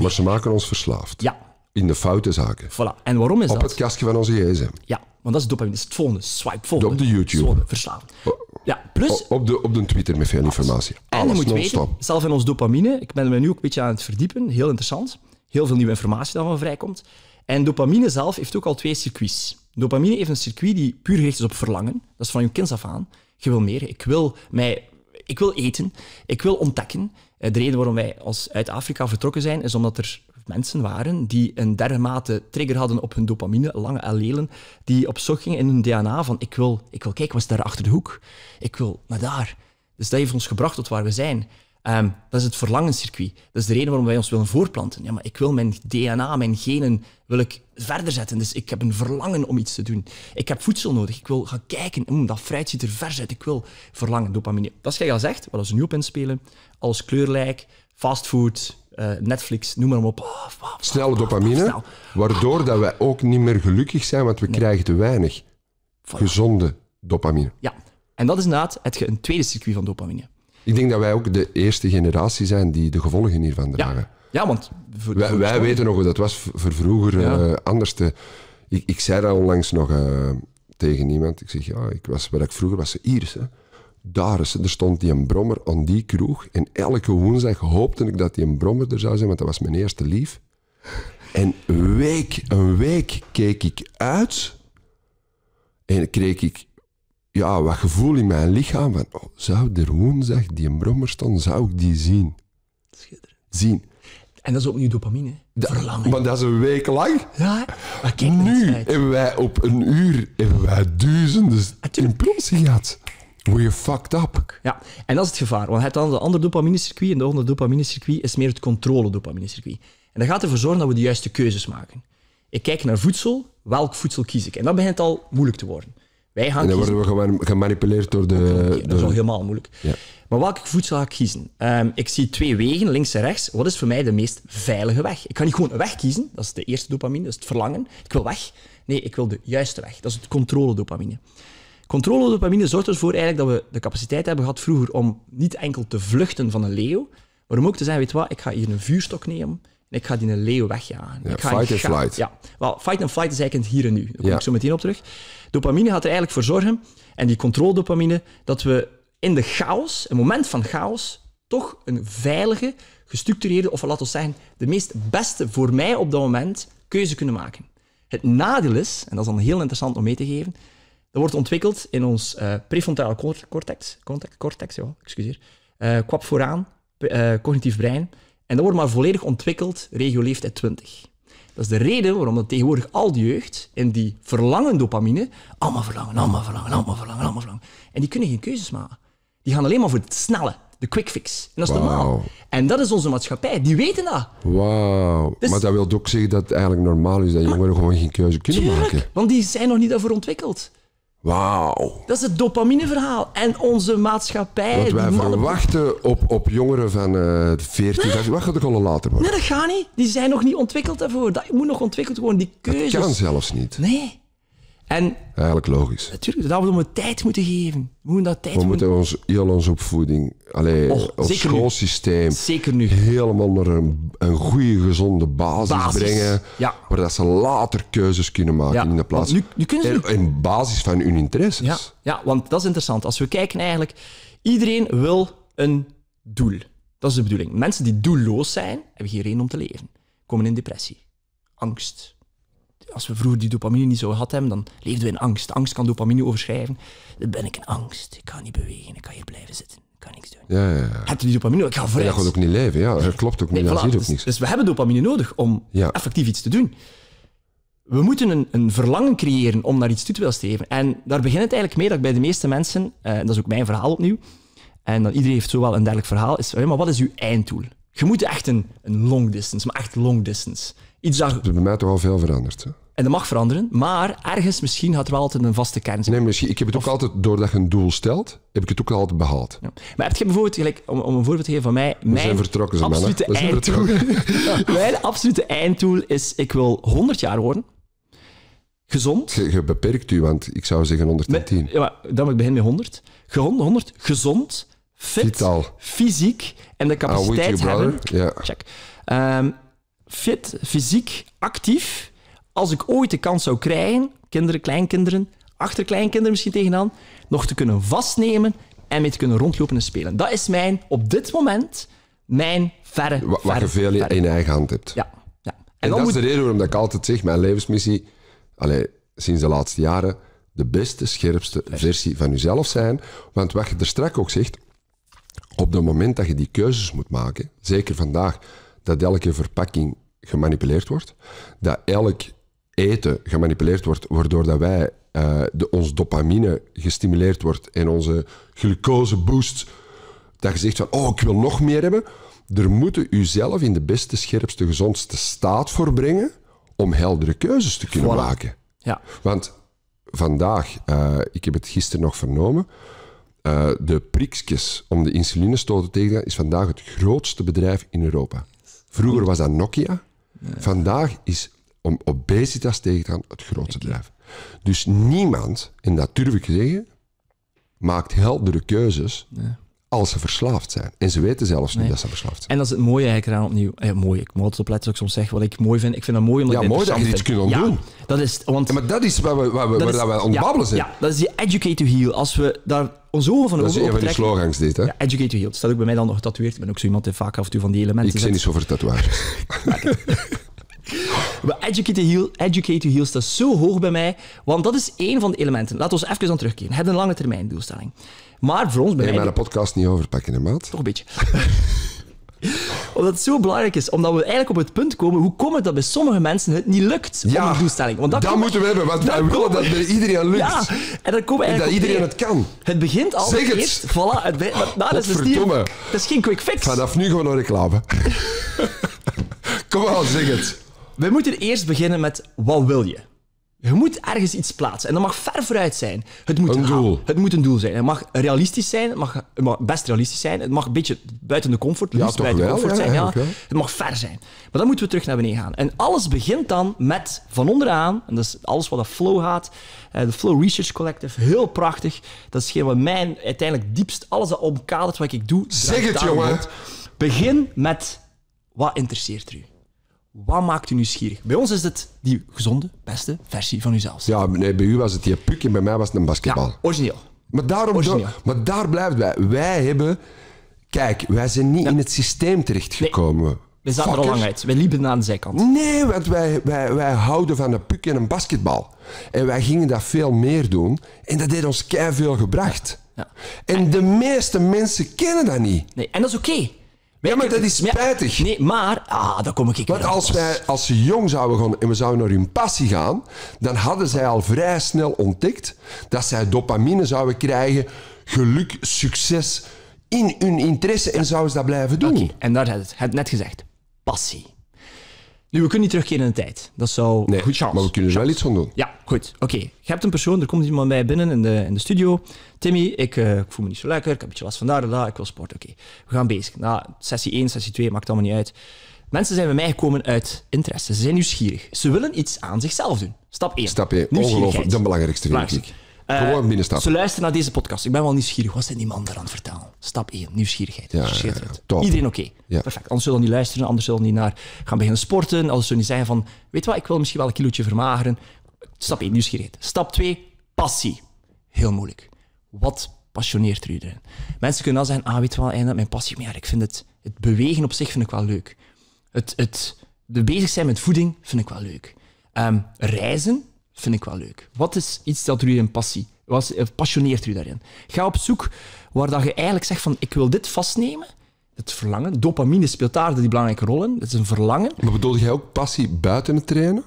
maar, ze maken ons verslaafd. Ja. In de foute zaken. Voilà. En waarom is Op dat? Op het kastje van onze gsm. Ja, want dat is dopamine. Dat is het volgende. Swipe, volgende. Op de YouTube. Verslaafd. Oh. Ja, plus... Op de, op de Twitter met veel informatie. Alles, en je moet weten, zelf in ons dopamine, ik ben me nu ook een beetje aan het verdiepen, heel interessant. Heel veel nieuwe informatie daarvan vrijkomt. En dopamine zelf heeft ook al twee circuits. Dopamine heeft een circuit die puur gericht is op verlangen. Dat is van je kind af aan. Je wil meer. Ik wil, mij, ik wil eten. Ik wil ontdekken. Eh, de reden waarom wij als uit Afrika vertrokken zijn, is omdat er mensen waren die een dermate trigger hadden op hun dopamine, lange allelen, die op zoek gingen in hun DNA van ik wil, ik wil kijken, wat is daar achter de hoek? Ik wil naar daar. Dus dat heeft ons gebracht tot waar we zijn. Ehm, dat is het verlangencircuit. Dat is de reden waarom wij ons willen voorplanten. Ja, maar ik wil mijn DNA, mijn genen, wil ik verder zetten. Dus ik heb een verlangen om iets te doen. Ik heb voedsel nodig. Ik wil gaan kijken. Mm, dat fruit ziet er vers uit. Ik wil verlangen, dopamine. Dat is wat je al zegt, wat als nu op inspelen. Alles kleurlijk, fastfood, eh, Netflix, noem maar op. Oh, Snelle dopamine, waardoor dat wij ook niet meer gelukkig zijn, want we krijgen te weinig gezonde dopamine. Ja, en dat is inderdaad het, een tweede circuit van dopamine. Ik denk dat wij ook de eerste generatie zijn die de gevolgen hiervan dragen. Ja, want... wij, weten nog hoe dat was voor vroeger eh, anders te... Ik, ik, zei dat onlangs nog eh, tegen iemand. Ik zeg, ja, ik was, wat ik vroeger was, Iers, hè. Daar is, er stond die een brommer aan die kroeg. En elke woensdag hoopte ik dat die een brommer er zou zijn, want dat was mijn eerste lief. En week, een week keek ik uit en kreeg ik ja, wat gevoel in mijn lichaam. Van, oh, zou er woensdag die brommer staan, zou ik die zien? Schitterend. Zien. En dat is ook opnieuw dopamine. Verlangen. Maar dat is een week lang. Ja, maar Nu hebben wij op een uur hebben wij duizenden ah, impulsie gehad. Word je fucked up. Ja, en dat is het gevaar. Want het dan de andere dopamine-circuit. En de andere dopamine-circuit is meer het controle-dopamine-circuit. En dat gaat ervoor zorgen dat we de juiste keuzes maken. Ik kijk naar voedsel. Welk voedsel kies ik? En dat begint al moeilijk te worden. Wij gaan en dan worden we gemanipuleerd door de... Dat is nog helemaal moeilijk. Ja. Maar welke voedsel ga ik kiezen? Ehm, ik zie twee wegen, links en rechts. Wat is voor mij de meest veilige weg? Ik ga niet gewoon een weg kiezen. Dat is de eerste dopamine, dat is het verlangen. Ik wil weg. Nee, ik wil de juiste weg. Dat is het controledopamine. Controledopamine zorgt ervoor eigenlijk dat we de capaciteit hebben gehad vroeger om niet enkel te vluchten van een leeuw, maar om ook te zeggen, weet wat, ik ga hier een vuurstok nemen en ik ga die een leeuw wegjagen. Ja, fight or and flight. Ja, Well, fight and flight is eigenlijk het hier en nu. Daar kom ik zo meteen op terug. Dopamine gaat er eigenlijk voor zorgen, en die dopamine dat we in de chaos, een moment van chaos, toch een veilige, gestructureerde, of laten we zeggen, de meest beste voor mij op dat moment keuze kunnen maken. Het nadeel is, en dat is dan heel interessant om mee te geven, dat wordt ontwikkeld in ons eh, prefrontale cortex, cortex, cortex ja, excuseer, uh, kwap vooraan, eh, cognitief brein, en dat wordt maar volledig ontwikkeld regio leeftijd 20. Dat is de reden waarom dat tegenwoordig al die jeugd in die verlangen dopamine allemaal verlangen, allemaal verlangen, allemaal verlangen, allemaal verlangen. En die kunnen geen keuzes maken. Die gaan alleen maar voor het snelle, de quick fix. En dat is normaal. En dat is onze maatschappij. Die weten dat. Wauw. Dus- maar dat wil ook zeggen dat het eigenlijk normaal is dat jongeren gewoon geen keuze kunnen maken. Want die zijn nog niet daarvoor ontwikkeld. Wauw. Dat is het dopamineverhaal. En onze maatschappij... Wat wij verwachten op, op jongeren van uh, 14, 15... Wat gaat er al later Nee, dat gaat niet. Die zijn nog niet ontwikkeld daarvoor. Dat moet nog ontwikkeld worden, die keuzes. Dat kan zelfs niet. Nee. En, Eigenlijk logisch. Natuurlijk, daar moeten we tijd moeten geven. We moeten dat tijd We moeten ons, heel onze opvoeding, oh, ons schoolsysteem, zeker nu. helemaal naar een, een goede, gezonde basis, brengen. Ja. dat ze later keuzes kunnen maken in de plaats. Nu, En, basis van hun interesses. Ja. ja, want dat is interessant. Als we kijken eigenlijk, iedereen wil een doel. Dat is de bedoeling. Mensen die doelloos zijn, hebben geen reden om te leven. Komen in depressie, angst, als we vroeger die dopamine niet zo gehad hebben, dan leefden we in angst. Angst kan dopamine overschrijven. Dan ben ik in angst. Ik kan niet bewegen. Ik kan hier blijven zitten. Ik kan niks doen. Ja, ja, ja. Heb je die dopamine Ik ga vooruit. Ja, je ook niet leven. Ja, dat klopt ook niet. dat ziet ook dus, niks. Dus we hebben dopamine nodig om effectief iets te doen. We moeten een, een verlangen creëren om naar iets toe te willen streven. En daar begint het eigenlijk mee dat bij de meeste mensen, eh, en dat is ook mijn verhaal opnieuw, en dan iedereen heeft zo wel een dergelijk verhaal, is, maar wat is uw einddoel? Je moet echt een, een long distance, maar echt long distance. Het is bij mij toch al veel veranderd. Hè? En dat mag veranderen, maar ergens misschien had er wel altijd een vaste kern Nee, misschien. Ik heb het ook altijd, doordat je een doel stelt, heb ik het ook altijd behaald. Ja. Maar heb je bijvoorbeeld, gelijk, om, om, een voorbeeld te geven van mij, mijn We zijn vertrokken, absolute mannen. vertrokken. mijn absolute einddoel is, ik wil 100 jaar worden. Gezond. Je, beperkt u, want ik zou zeggen 110. ja, dan moet begin met 100. 100, gezond, fit, fysiek en de ah, capaciteit ah, hebben. Ja. Check. Ehm, fit, fysiek, actief. Als ik ooit de kans zou krijgen, kinderen, kleinkinderen, achterkleinkinderen misschien tegenaan, nog te kunnen vastnemen en mee te kunnen rondlopen en spelen. Dat is mijn, op dit moment, mijn verre... Wa Wat je veel in eigen hand hebt. Ja. ja. En, dat is de reden waarom ik altijd zeg, mijn levensmissie, allez, sinds de laatste jaren, de beste, scherpste versie van jezelf zijn. Want wat je er ook zegt, op het moment dat je die keuzes moet maken, zeker vandaag dat elke verpakking gemanipuleerd wordt, dat elk eten gemanipuleerd wordt, waardoor dat wij, uh, de, ons dopamine gestimuleerd wordt en onze glucose boost, dat je zegt van, oh, ik wil nog meer hebben. Er moeten u zelf in de beste, scherpste, gezondste staat voor brengen om heldere keuzes te kunnen maken. Ja. Want vandaag, eh, ik heb het gisteren nog vernomen, eh, de prikjes om de tegen te tegen is vandaag het grootste bedrijf in Europa. Vroeger was dat Nokia. Vandaag is om obesitas tegen te gaan het grootste bedrijf. Dus niemand, en dat durf ik zeggen, maakt heldere keuzes als ze verslaafd zijn. En ze weten zelfs niet dat ze verslaafd zijn. En dat is het mooie eigenlijk opnieuw. Eh, mooi, ik moet op letten ik soms zeg wat ik mooi vind. Ik vind dat mooi omdat ja, mooi dat je iets kunt doen. Ja, dat is, want, maar dat is waar we, waar we, waar aan zijn. Ja, dat is die educate to heal. Als we daar onze van de ogen Dat is een van die slogans dit, hè? educate your heels. staat ook bij mij dan nog getatoeëerd. Ik ben ook zo iemand die vaak af en toe van die elementen Ik zit niet zo voor tatoeages. maar educate your, heel, educate your heels staat zo hoog bij mij, want dat is één van de elementen. Laten we even dan terugkeren. heb een lange termijn doelstelling. Maar voor ons... Bij nee, mij... maar de podcast niet overpakken, hè, maat? Toch een beetje. Omdat het zo belangrijk is. Omdat we eigenlijk op het punt komen, hoe komt het dat bij sommige mensen het niet lukt ja, om een doelstelling? Want dat, moeten we hebben, want we willen dat bij iedereen lukt. en dan komen eigenlijk dat iedereen het kan. Het begint al zeg het. eerst, voilà. Het, be, nou, dat, is dus niet, dat is geen quick fix. Vanaf nu gewoon een reclame. Kom aan, zeg het. We moeten eerst beginnen met wat wil je? Je moet ergens iets plaatsen. En dat mag ver vooruit zijn. Het moet een doel. Het moet een doel zijn. Het mag realistisch zijn. Het mag, best realistisch zijn. Het mag een beetje buiten de comfort, buiten de comfort zijn. Ja. Het mag ver zijn. Maar dan moeten we terug naar beneden gaan. En alles begint dan met van onderaan, en dat is alles wat dat Flow gaat, eh, de Flow Research Collective, heel prachtig. Dat is wat mijn uiteindelijk diepst, alles dat omkadert wat ik doe. Zeg het, jongen! Begin met wat interesseert u? Wat maakt u nieuwsgierig? Bij ons is het die gezonde, beste versie van uzelf. Ja, nee, bij u was het die puk en bij mij was het een basketbal. Ja, origineel. Maar, daarom, origineel. maar daar blijft wij. Wij hebben... Kijk, wij zijn niet in het systeem terechtgekomen. Nee. We zaten er al lang uit. Wij liepen naar de zijkant. Nee, want wij, wij, wij houden van een puk en een basketbal. En wij gingen dat veel meer doen. En dat deed ons keihard veel gebracht. Ja. En de meeste mensen kennen dat niet. Nee, en dat is oké ja, maar dat is spijtig. nee, maar... Ah, daar kom ik Want als, wij, als ze jong zouden gaan en we zouden naar hun passie gaan, dan hadden zij al vrij snel ontdekt dat zij dopamine zouden krijgen, geluk, succes in hun interesse en zouden ze dat blijven doen. en daar had het, het net gezegd. Passie. Nu, we kunnen niet terugkeren in de tijd. Dat zou nee, goed chance. Maar we kunnen er wel iets van doen. Ja, goed. Oké. Je hebt een persoon, er komt iemand bij binnen in de, in de studio. Timmy, ik, eh, ik, voel me niet zo lekker. Ik heb een beetje last van daar, daar. Ik wil sporten. Oké. We gaan bezig. Na sessie 1, sessie 2, maakt allemaal niet uit. Mensen zijn bij mij gekomen uit interesse. Ze zijn nieuwsgierig. Ze willen iets aan zichzelf doen. Stap 1. Stap 1. Ongelooflijk. De belangrijkste. Eh, Gewoon Ze luisteren naar deze podcast. Ik ben wel nieuwsgierig. Wat zijn die mannen eraan aan Stap 1, nieuwsgierigheid. Iedereen oké. Perfect. Anders zullen die luisteren, anders zullen niet naar gaan beginnen sporten. Anders zullen die zeggen van, weet je wat, ik wil misschien wel een kilootje vermageren. Stap 1, nieuwsgierigheid. Stap 2, passie. Heel moeilijk. Wat passioneert er iedereen? Mensen kunnen dan zeggen, ah, weet je wel, eindelijk mijn passie. Maar ja, ik vind het, het bewegen op zich vind ik wel leuk. Het, het, de bezig zijn met voeding vind ik wel leuk. Ehm, reizen vind ik wel leuk. Wat is iets dat u een passie? Was, passioneert u daarin? Ga op zoek waar dat je eigenlijk zegt van ik wil dit vastnemen. Het verlangen. Dopamine speelt daar die belangrijke rol in. Dat is een verlangen. Maar bedoelde jij ook passie buiten het trainen?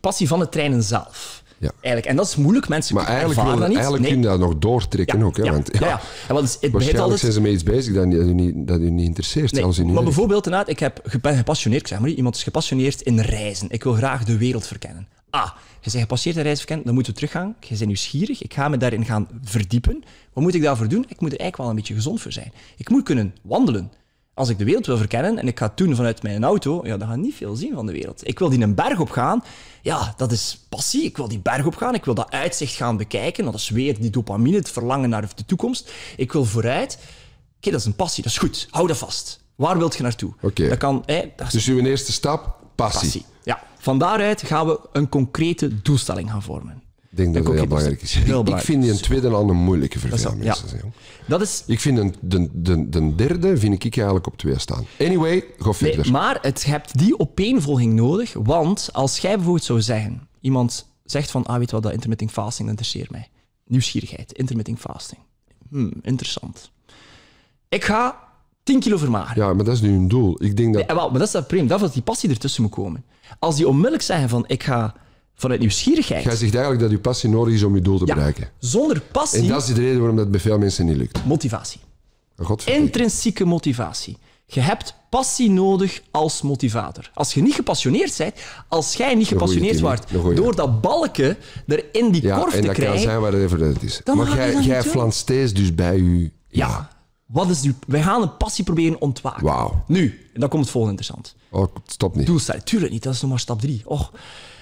Passie van het trainen zelf. Ja. Eigenlijk. En dat is moeilijk, mensen maar eigenlijk Eigenlijk kun je dat nog doortrekken ook. Hè? Ja, Want, ja. ja, ja. is het Waarschijnlijk zijn ze mee iets bezig dat u niet, dat u niet interesseert. Nee. Zelfs in maar bijvoorbeeld, ik heb, ben gepassioneerd, ik zeg maar, iemand is gepassioneerd in reizen. Ik wil graag de wereld verkennen. Ah, je zegt gepasseerd een reisverkend, dan moeten we teruggaan. Je bent nieuwsgierig, ik ga me daarin gaan verdiepen. Wat moet ik daarvoor doen? Ik moet er eigenlijk wel een beetje gezond voor zijn. Ik moet kunnen wandelen. Als ik de wereld wil verkennen en ik ga het doen vanuit mijn auto, ja, dan ga ik niet veel zien van de wereld. Ik wil die een berg op gaan. Ja, dat is passie. Ik wil die berg op gaan. Ik wil dat uitzicht gaan bekijken. Dat is weer die dopamine, het verlangen naar de toekomst. Ik wil vooruit. Oké, dat is een passie. Dat is goed. Hou dat vast. Waar wilt je naartoe? Okay. Dat kan, dat is... Dus uw eerste stap, passie. Ja, van daaruit gaan we een concrete doelstelling gaan vormen. Ik denk dat dat heel belangrijk is. Ik, vind die een tweede al een moeilijke voor Dat is... Ik vind een, de, de, de derde vind ik, eigenlijk op twee staan. Anyway, ga verder. Nee, maar het, je hebt die opeenvolging nodig, want als jij bijvoorbeeld zou zeggen, iemand zegt van, ah weet wat, dat intermittent fasting interesseert mij. Nieuwsgierigheid, intermittent fasting. Hmm, interessant. Ik ga 10 kilo vermageren. Ja, maar dat is nu een doel. Ik denk dat... Ja, eh, wel, maar dat is dat probleem. Dat is dat die passie ertussen moet komen. Als die onmiddellijk zeggen van ik ga vanuit nieuwsgierigheid. Jij zegt eigenlijk dat je passie nodig is om je doel te ja, bereiken. Zonder passie. En dat is de reden waarom dat bij veel mensen niet lukt. Motivatie. Oh, Intrinsieke motivatie. Je hebt passie nodig als motivator. Als je niet gepassioneerd bent, als jij niet gepassioneerd wordt door dat balken er in die korf te krijgen... en dat kan zijn waar het even is. maar jij, flanst steeds dus bij je... ja. Wat is uw... Wij gaan een passie proberen ontwaken. Wauw. Nu, en dan komt het volgende interessant. Oh, stop niet. Doelstelling. Tuurlijk niet, dat is nog maar stap drie. Och.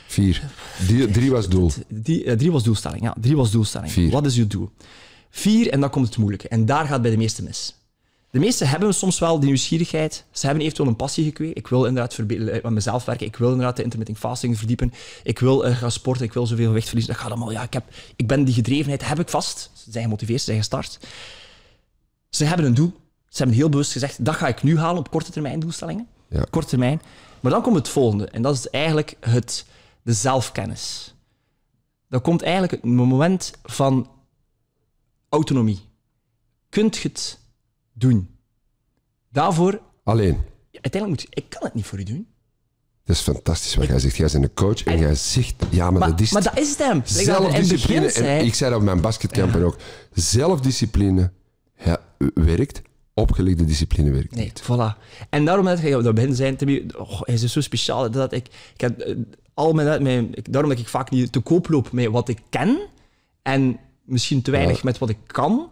Vier. Die, drie was doel. Die, eh, drie was doelstelling, ja. Drie was doelstelling. Vier. Wat is uw doel? Vier, en dan komt het moeilijke. En daar gaat bij de meeste mis. De meesten hebben soms wel die nieuwsgierigheid. Ze hebben eventueel een passie gekweekt. Ik wil inderdaad eh, met mezelf werken. Ik wil inderdaad de intermittent fasting verdiepen. Ik wil eh, gaan sporten. Ik wil zoveel gewicht verliezen. Dat gaat allemaal. Ja, ik, heb, ik ben die gedrevenheid heb ik vast. Ze zijn gemotiveerd, ze zijn gestart. Ze hebben een doel. Ze hebben heel bewust gezegd, dat ga ik nu halen op korte termijn doelstellingen. Korte termijn. Maar dan komt het volgende. En dat is eigenlijk het, de zelfkennis. Dan komt eigenlijk het moment van autonomie. Kunt je het doen? Daarvoor... Alleen? Uiteindelijk moet je... Ik kan het niet voor je doen. Dat is fantastisch wat jij zegt. Jij bent een coach en jij zegt... Ja, maar, dat is... Maar dat is het hem. Zelfdiscipline. En ik zei dat op mijn basketcamper ook. Zelfdiscipline ja, werkt, opgelegde discipline werkt nee, niet. Voilà. En daarom dat ik op ben zijn, oh, hij is dus zo speciaal. Dat ik, ik heb, eh, al mijn, mijn, daarom dat ik vaak niet te koop loop met wat ik ken en misschien te weinig met wat ik kan.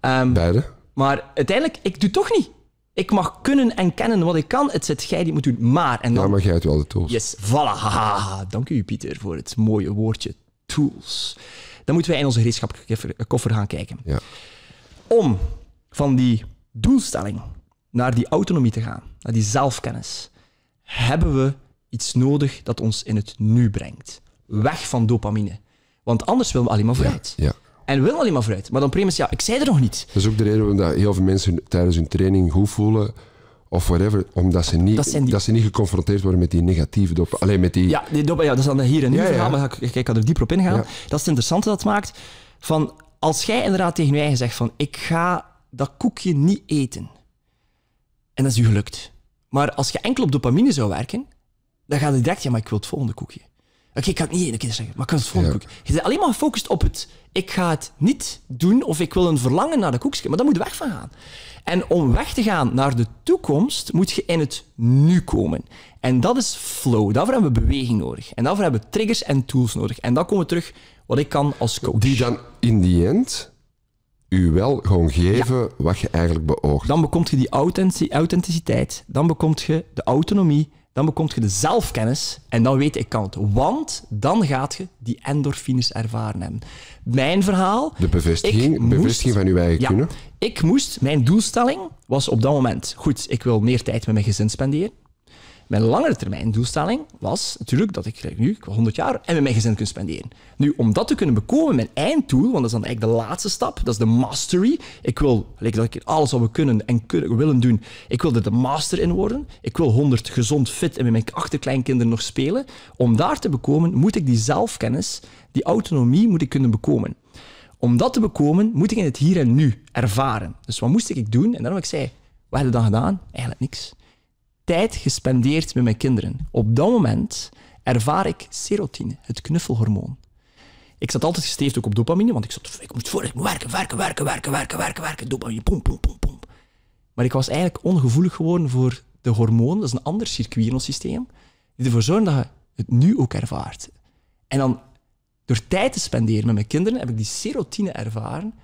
Ehm, Beide. Maar uiteindelijk, ik doe toch niet. Ik mag kunnen en kennen wat ik kan. Het zit jij die moet doen. Maar. En dan, ja, mag jij het wel de tools. Yes, voilà. Dank u, Pieter, voor het mooie woordje tools. Dan moeten wij in onze koffer gaan kijken. Ja om van die doelstelling naar die autonomie te gaan, naar die zelfkennis, hebben we iets nodig dat ons in het nu brengt. Weg van dopamine. Want anders willen we alleen maar vooruit. Ja, ja. En wil alleen maar vooruit. Maar dan premies, ja, ik zei er nog niet. Dat is ook de reden waarom heel veel mensen tijdens hun training goed voelen of whatever, omdat ze niet, dat, ze niet geconfronteerd worden met die negatieve dopamine. Alleen met die... Ja, dopamine, ja, dat is dan hier en nu ja, verhaal, maar ik, ik, ga er dieper op ingaan. Dat is het interessante dat het maakt van als jij inderdaad tegen mij eigen zegt van ik ga dat koekje niet eten, en dat is je gelukt. Maar als je enkel op dopamine zou werken, dan gaat het direct, ja, maar ik wil het volgende koekje. Oké, ik ga het niet één keer zeggen, maar ik wil het volgende koekje. Je bent alleen maar gefocust op het, ik ga het niet doen of ik wil een verlangen naar de koekje, maar daar moet je weg van gaan. En om weg te gaan naar de toekomst, moet je in het nu komen. En dat is flow. Daarvoor hebben we beweging nodig. En daarvoor hebben we triggers en tools nodig. En dan komen we terug wat ik kan als coach. Die dan in die end u wel gewoon geven wat je eigenlijk beoogt. Dan bekomt je die authenticiteit, dan bekomt je de autonomie, dan bekomt je de zelfkennis en dan weet ik kan het. Want dan gaat je die endorfines ervaren hebben. Mijn verhaal... De bevestiging, van uw eigen ja, kunnen. Ik moest, mijn doelstelling was op dat moment, goed, ik wil meer tijd met mijn gezin spenderen. Mijn langere termijn doelstelling was natuurlijk dat ik nu 100 jaar en met mijn gezin kan spenderen. Nu, om dat te kunnen bekomen, mijn einddoel, want dat is dan eigenlijk de laatste stap, dat is de mastery. Ik wil like, dat ik alles wat we kunnen en willen doen, ik wil er de master in worden. Ik wil 100 gezond, fit en met mijn achterkleinkinderen nog spelen. Om daar te bekomen, moet ik die zelfkennis, die autonomie, moet ik kunnen bekomen. Om dat te bekomen, moet ik in het hier en nu ervaren. Dus wat moest ik doen? En daarom ik zei, wat hebben we dan gedaan? Eigenlijk niks tijd gespendeerd met mijn kinderen. Op dat moment ervaar ik serotine, het knuffelhormoon. Ik zat altijd gesteefd ook op dopamine, want ik, zat, ik moest voor, ik werken, werken, werken, werken, werken, werken, werken, dopamine, pom, pom, pom, pom. Maar ik was eigenlijk ongevoelig geworden voor de hormoon, dat is een ander circuit in ons systeem, die ervoor zorgt dat je het nu ook ervaart. En dan, door tijd te spenderen met mijn kinderen, heb ik die serotine ervaren.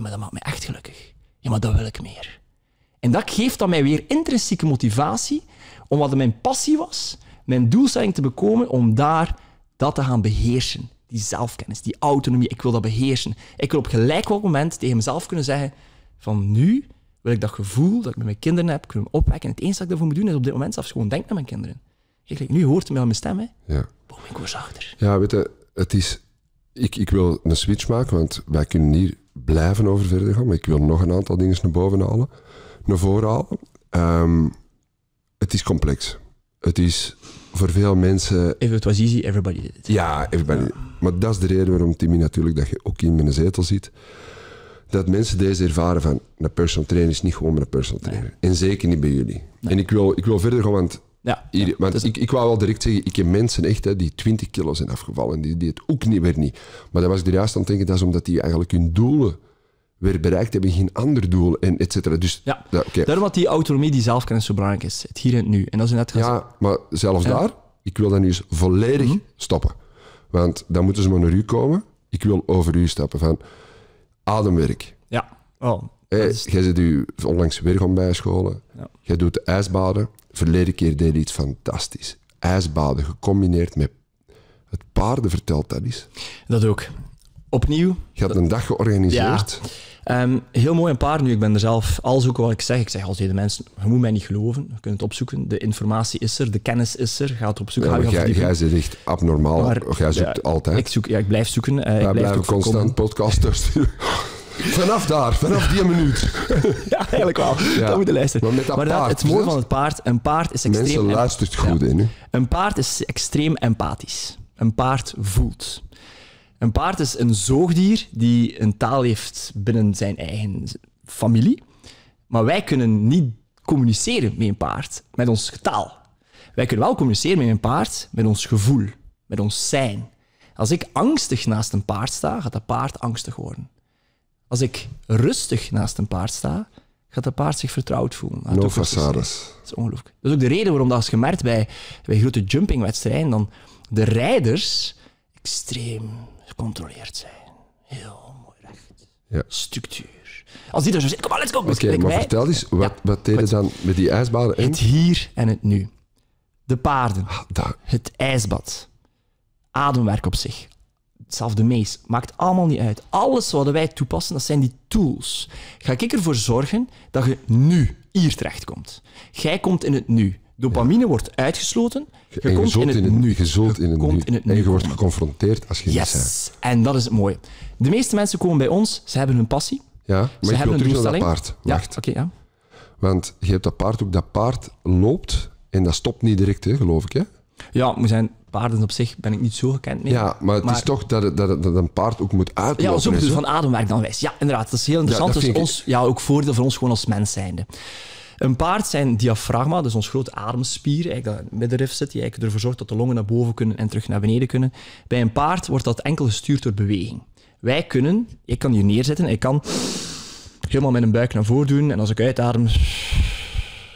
maar dat maakt me echt gelukkig. Ja, maar dat wil ik meer. En dat geeft dan mij weer intrinsieke motivatie om wat mijn passie was, mijn doelstelling te bekomen, om daar dat te gaan beheersen. Die zelfkennis, die autonomie, ik wil dat beheersen. Ik wil op gelijk welk moment tegen mezelf kunnen zeggen van nu wil ik dat gevoel dat ik met mijn kinderen heb kunnen opwekken. En het enige dat ik daarvoor moet doen is op dit moment zelfs gewoon denken aan mijn kinderen. nu hoort hij mij aan mijn stem, hè. Ja. Boom, ik word zachter. Ja, weet je, het is... Ik, ik wil een switch maken, want wij kunnen hier blijven over verder gaan, maar ik wil nog een aantal dingen naar boven halen nou vooral ehm, het is complex. Het is voor veel mensen. Even het was easy, everybody did it. Ja, everybody. Maar dat is de reden waarom Timmy natuurlijk dat je ook in mijn zetel zit. Dat mensen deze ervaren van een personal trainer is niet gewoon een personal trainer. En zeker niet bij jullie. En ik wil, ik wil verder gaan, want, ja, want ik, ik wou wel direct zeggen, ik heb mensen echt hè, die 20 kilo zijn afgevallen. Die, die het ook niet weer niet. Maar dat was ik er juist aan het denken, dat is omdat die eigenlijk hun doelen weer bereikt hebben, geen ander doel en et cetera. Dus, ja, daarom dat die autonomie, die zelfkennis zo belangrijk is. Het hier en het nu. En dat is net... Ja, maar zelfs daar, ik wil dan nu eens volledig mhm. stoppen. Want dan moeten ze maar naar u komen. Ik wil over u stappen van ademwerk. Ja. Oh, eh, hey, Jij zit u onlangs weer gaan bijscholen. Ja. Jij doet de ijsbaden. Verleden keer deed je iets fantastisch. Ijsbaden gecombineerd met het paarden vertelt dat is. Dat ook. Opnieuw. Je had een dag georganiseerd. Ja. Ehm, heel mooi een paard nu. Ik ben er zelf al zoeken wat ik zeg. Ik zeg altijd de mensen, je moet mij niet geloven. Je kunt het opzoeken. De informatie is er, de kennis is er. Ga het opzoeken. Ja, jij, jij zit echt abnormaal. Maar, jij zoekt ja, altijd. Ik, zoek, ja, ik blijf zoeken. Uh, Wij ik blijf ook constant podcasters. Vanaf daar, vanaf die minuut. ja, eigenlijk wel. Dat moet je luisteren. Maar, met dat het mooie dus- van het paard, een paard is extreem... Mensen luistert goed in. Een paard is extreem empathisch. Een paard voelt. Een paard is een zoogdier die een taal heeft binnen zijn eigen familie. Maar wij kunnen niet communiceren met een paard, met onze taal. Wij kunnen wel communiceren met een paard, met ons gevoel, met ons zijn. Als ik angstig naast een paard sta, gaat dat paard angstig worden. Als ik rustig naast een paard sta, gaat dat paard zich vertrouwd voelen. Dat no façades. Dat is ongelooflijk. Dat is ook de reden waarom dat als gemerkt bij, bij grote jumpingwedstrijden dan de rijders extreem gecontroleerd zijn. Heel mooi recht. Ja. Structuur. Als die er zo zit, kom maar, let's go. Oké, okay, maar mij. vertel eens, wat, ja. wat deden dan met die ijsbaden? Het hier en het nu. De paarden. Ah, het ijsbad. Ademwerk op zich. Hetzelfde mees. Maakt allemaal niet uit. Alles wat wij toepassen, dat zijn die tools. Ga ik ervoor zorgen dat je nu hier terechtkomt. Jij komt in het nu. Dopamine wordt uitgesloten. Je komt in het, nu. Je in het komt En je wordt geconfronteerd als je yes. niet bent. En dat is het mooie. De meeste mensen komen bij ons, ze hebben hun passie. Ja, ze hebben hun doelstelling. paard. Ja, oké. ja. Want je hebt dat paard ook. Dat paard loopt en dat stopt niet direct, hè, geloof ik. Hè? Ja, moet zijn paarden op zich ben ik niet zo gekend mee. Ja, maar het is toch dat, dat, een paard ook moet uitlopen. Ja, zo dus van ademwerk dan wijs. Ja, inderdaad. Dat is heel interessant. Ja, dat dus ons, ja, ook voordeel voor ons gewoon als mens zijnde. Een paard zijn diafragma, dus ons grote ademspier, eigenlijk dat in het middenrif zit, die eigenlijk ervoor zorgt dat de longen naar boven kunnen en terug naar beneden kunnen. Bij een paard wordt dat enkel gestuurd door beweging. Wij kunnen, ik kan hier neerzetten, ik kan helemaal met een buik naar voren doen en als ik uitadem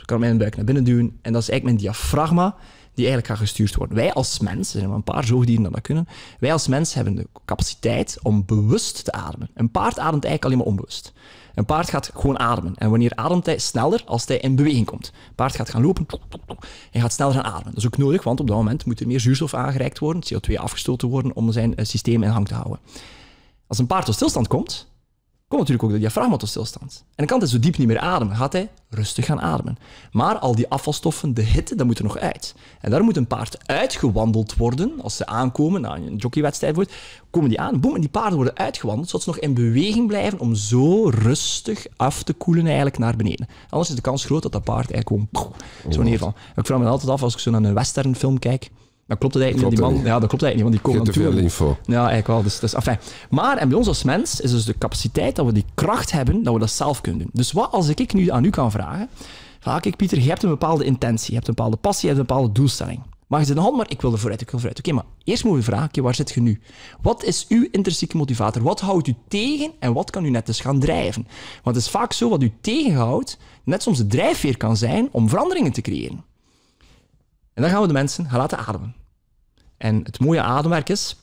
kan mijn buik naar binnen duwen. En dat is eigenlijk mijn diafragma die eigenlijk gaat gestuurd worden. Wij als mens, een paar zoogdieren dat dat kunnen, wij als mens hebben de capaciteit om bewust te ademen. Een paard ademt eigenlijk alleen maar onbewust. Een paard gaat gewoon ademen. En wanneer ademt hij sneller als hij in beweging komt? Een paard gaat gaan lopen en gaat sneller gaan ademen. Dat is ook nodig, want op dat moment moet er meer zuurstof aangereikt worden, CO2 afgestoten worden, om zijn eh, systeem in gang te houden. Als een paard tot stilstand komt, komt natuurlijk ook de diafragma tot stilstand. En dan kan hij zo diep niet meer ademen. gaat hij rustig gaan ademen. Maar al die afvalstoffen, de hitte, dat moet er nog uit. En daar moet een paard uitgewandeld worden. Als ze aankomen, na een jockeywedstrijd wordt, komen die aan. Boem, en die paarden worden uitgewandeld, zodat ze nog in beweging blijven om zo rustig af te koelen eigenlijk naar beneden. Anders is de kans groot dat dat paard eigenlijk gewoon pof, zo oh. neervalt. Ik vraag me altijd af, als ik zo naar een westernfilm kijk, dan klopt het eigenlijk niet. Die man, ja, dat klopt eigenlijk niet, want die komt natuurlijk... Ja, eigenlijk wel. Dus, dus, Maar en bij ons als mens is dus de capaciteit dat we die kracht hebben, dat we dat zelf kunnen doen. Dus wat als ik nu aan u kan vragen... vraag ik Pieter, je hebt een bepaalde intentie, je hebt een bepaalde passie, je hebt een bepaalde doelstelling. mag je de hand, maar ik wil er vooruit, ik wil vooruit. Oké, maar eerst moet je vragen, waar zit je nu? Wat is uw intrinsieke motivator? Wat houdt u tegen en wat kan u net eens gaan drijven? Want het is vaak zo, wat u tegenhoudt, net soms de drijfveer kan zijn om veranderingen te creëren. En dan gaan we de mensen gaan laten ademen. En het mooie ademwerk is,